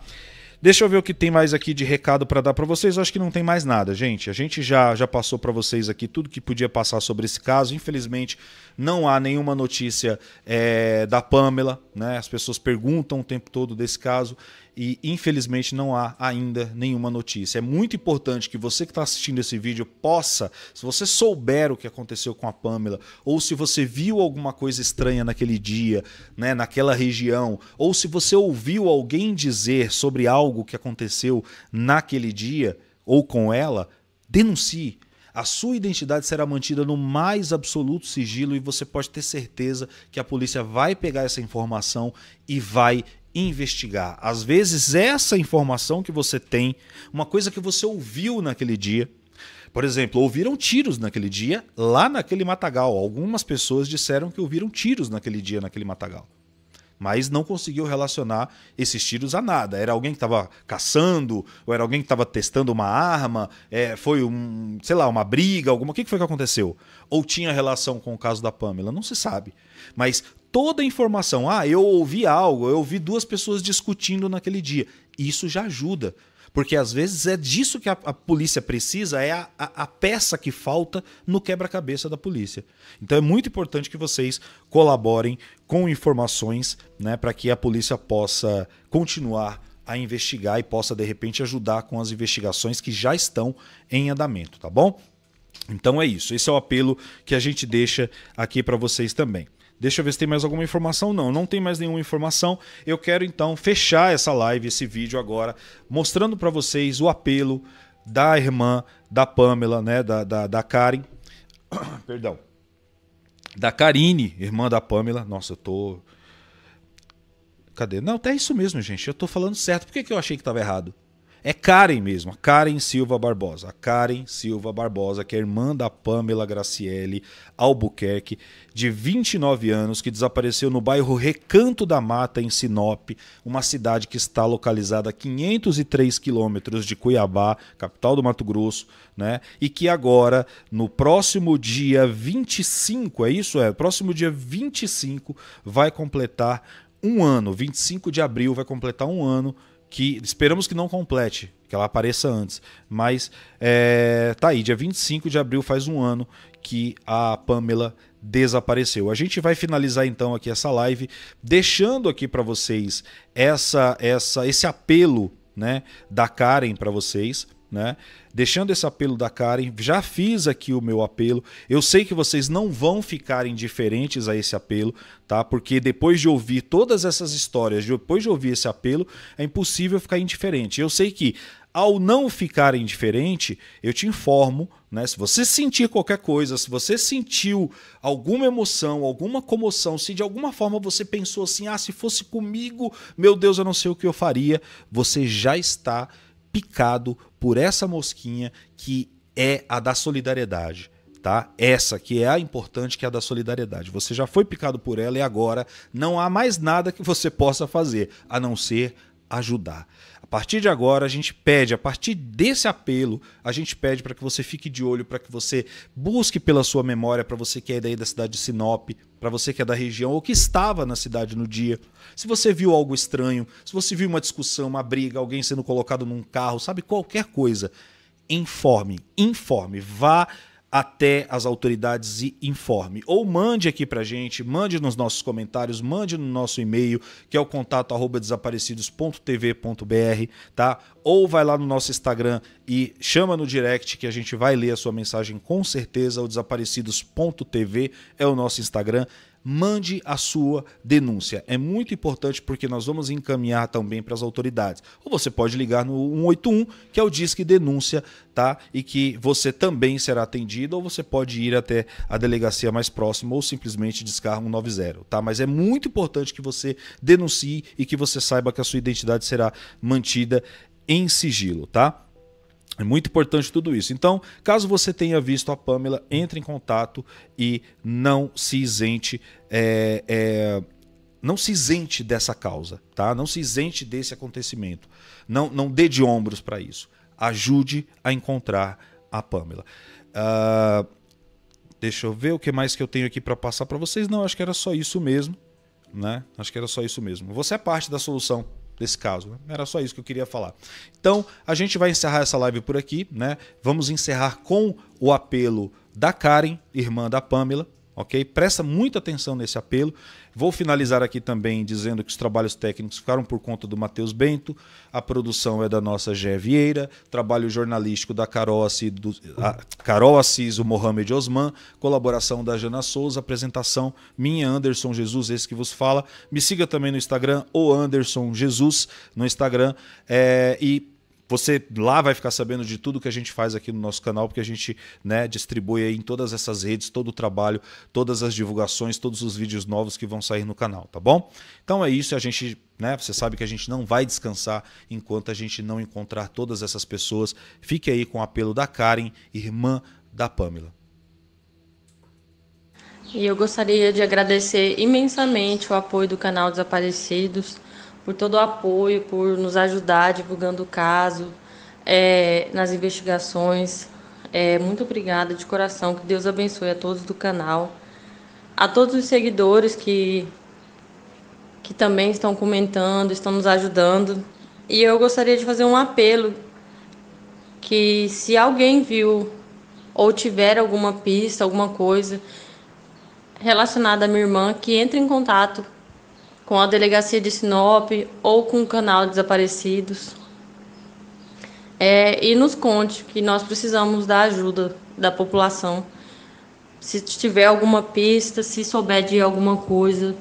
Deixa eu ver o que tem mais aqui de recado para dar para vocês. Eu acho que não tem mais nada, gente. A gente já, já passou para vocês aqui tudo que podia passar sobre esse caso. Infelizmente, não há nenhuma notícia é, da Pamela. Né? As pessoas perguntam o tempo todo desse caso e infelizmente não há ainda nenhuma notícia. É muito importante que você que está assistindo esse vídeo possa, se você souber o que aconteceu com a Pamela, ou se você viu alguma coisa estranha naquele dia, né, naquela região, ou se você ouviu alguém dizer sobre algo que aconteceu naquele dia ou com ela, denuncie. A sua identidade será mantida no mais absoluto sigilo e você pode ter certeza que a polícia vai pegar essa informação e vai investigar. Às vezes, essa informação que você tem, uma coisa que você ouviu naquele dia, por exemplo, ouviram tiros naquele dia lá naquele matagal. Algumas pessoas disseram que ouviram tiros naquele dia naquele matagal. Mas não conseguiu relacionar esses tiros a nada. Era alguém que estava caçando, ou era alguém que estava testando uma arma, é, foi um, sei lá, uma briga, alguma. O que foi que aconteceu? Ou tinha relação com o caso da Pamela? Não se sabe. Mas toda a informação. Ah, eu ouvi algo, eu ouvi duas pessoas discutindo naquele dia. Isso já ajuda. Porque às vezes é disso que a, a polícia precisa, é a, a, a, peça que falta no quebra-cabeça da polícia. Então é muito importante que vocês colaborem com informações né, para que a polícia possa continuar a investigar e possa, de repente, ajudar com as investigações que já estão em andamento, tá bom? Então é isso. Esse é o apelo que a gente deixa aqui para vocês também. Deixa eu ver se tem mais alguma informação. Não, não tem mais nenhuma informação. Eu quero então fechar essa live, esse vídeo agora, mostrando para vocês o apelo da irmã, da Pamela, né, da, da, da Karen. [coughs] Perdão. Da Karine, irmã da Pamela. Nossa, eu tô. Cadê? Não, até tá isso mesmo, gente. Eu tô falando certo. Por que, que eu achei que tava errado? É Karen mesmo, a Karen Silva Barbosa. A Karen Silva Barbosa, que é irmã da Pamela Graciele Albuquerque, de 29 anos, que desapareceu no bairro Recanto da Mata, em Sinop, uma cidade que está localizada a 503 quilômetros de Cuiabá, capital do Mato Grosso, né? E que agora, no próximo dia 25, é isso? É, próximo dia 25, vai completar um ano, 25 de abril, vai completar um ano que esperamos que não complete, que ela apareça antes. Mas é, tá aí, dia 25 de abril faz um ano que a Pamela desapareceu. A gente vai finalizar então aqui essa live, deixando aqui para vocês essa, essa, esse apelo né, da Karen para vocês né? Deixando esse apelo da Karen, já fiz aqui o meu apelo. Eu sei que vocês não vão ficar indiferentes a esse apelo, tá? Porque depois de ouvir todas essas histórias, depois de ouvir esse apelo, é impossível ficar indiferente. Eu sei que ao não ficar indiferente, eu te informo, né? Se você sentir qualquer coisa, se você sentiu alguma emoção, alguma comoção, se de alguma forma você pensou assim, ah, se fosse comigo, meu Deus, eu não sei o que eu faria, você já está picado por essa mosquinha que é a da solidariedade. Tá? Essa que é a importante, que é a da solidariedade. Você já foi picado por ela e agora não há mais nada que você possa fazer a não ser ajudar a partir de agora, a gente pede, a partir desse apelo, a gente pede para que você fique de olho, para que você busque pela sua memória, para você que é daí da cidade de Sinop, para você que é da região ou que estava na cidade no dia. Se você viu algo estranho, se você viu uma discussão, uma briga, alguém sendo colocado num carro, sabe, qualquer coisa, informe, informe, vá até as autoridades e informe. Ou mande aqui para gente, mande nos nossos comentários, mande no nosso e-mail, que é o contato arroba desaparecidos.tv.br, tá? Ou vai lá no nosso Instagram e chama no direct que a gente vai ler a sua mensagem com certeza. O desaparecidos.tv é o nosso Instagram mande a sua denúncia. É muito importante porque nós vamos encaminhar também para as autoridades. Ou você pode ligar no 181, que é o Disque Denúncia, tá? E que você também será atendido, ou você pode ir até a delegacia mais próxima ou simplesmente discar 190, tá? Mas é muito importante que você denuncie e que você saiba que a sua identidade será mantida em sigilo, tá? É muito importante tudo isso. Então, caso você tenha visto a Pamela, entre em contato e não se isente. É, é, não se isente dessa causa, tá? Não se isente desse acontecimento. Não, não dê de ombros para isso. Ajude a encontrar a Pamela. Uh, deixa eu ver o que mais que eu tenho aqui para passar para vocês. Não, acho que era só isso mesmo, né? Acho que era só isso mesmo. Você é parte da solução desse caso. Né? Era só isso que eu queria falar. Então, a gente vai encerrar essa live por aqui, né? Vamos encerrar com o apelo da Karen, irmã da Pamela, ok? Presta muita atenção nesse apelo. Vou finalizar aqui também dizendo que os trabalhos técnicos ficaram por conta do Matheus Bento, a produção é da nossa Gé Vieira, trabalho jornalístico da Carol Assis, do, Carol Assis o Mohamed Osman, colaboração da Jana Souza, apresentação minha, Anderson Jesus, esse que vos fala. Me siga também no Instagram, o Anderson Jesus, no Instagram, é, e você lá vai ficar sabendo de tudo que a gente faz aqui no nosso canal, porque a gente né, distribui aí em todas essas redes, todo o trabalho, todas as divulgações, todos os vídeos novos que vão sair no canal, tá bom? Então é isso, a gente né? Você sabe que a gente não vai descansar enquanto a gente não encontrar todas essas pessoas. Fique aí com o apelo da Karen, irmã da Pamela. E eu gostaria de agradecer imensamente o apoio do canal Desaparecidos, por todo o apoio, por nos ajudar divulgando o caso, é, nas investigações. É, muito obrigada de coração, que Deus abençoe a todos do canal, a todos os seguidores que, que também estão comentando, estão nos ajudando. E eu gostaria de fazer um apelo que se alguém viu ou tiver alguma pista, alguma coisa relacionada à minha irmã, que entre em contato com a delegacia de Sinop ou com o canal Desaparecidos. É, e nos conte que nós precisamos da ajuda da população. Se tiver alguma pista, se souber de alguma coisa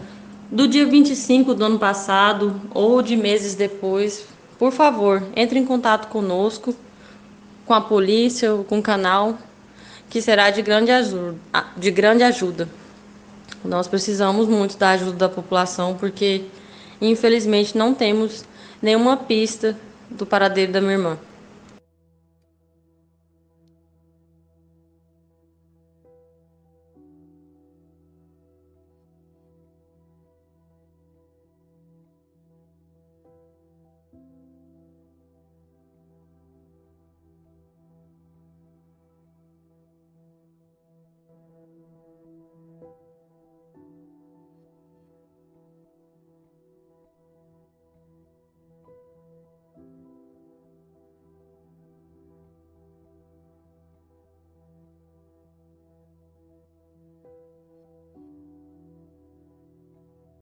do dia 25 do ano passado ou de meses depois, por favor, entre em contato conosco, com a polícia, com o canal, que será de grande ajuda. De grande ajuda. Nós precisamos muito da ajuda da população porque, infelizmente, não temos nenhuma pista do paradeiro da minha irmã.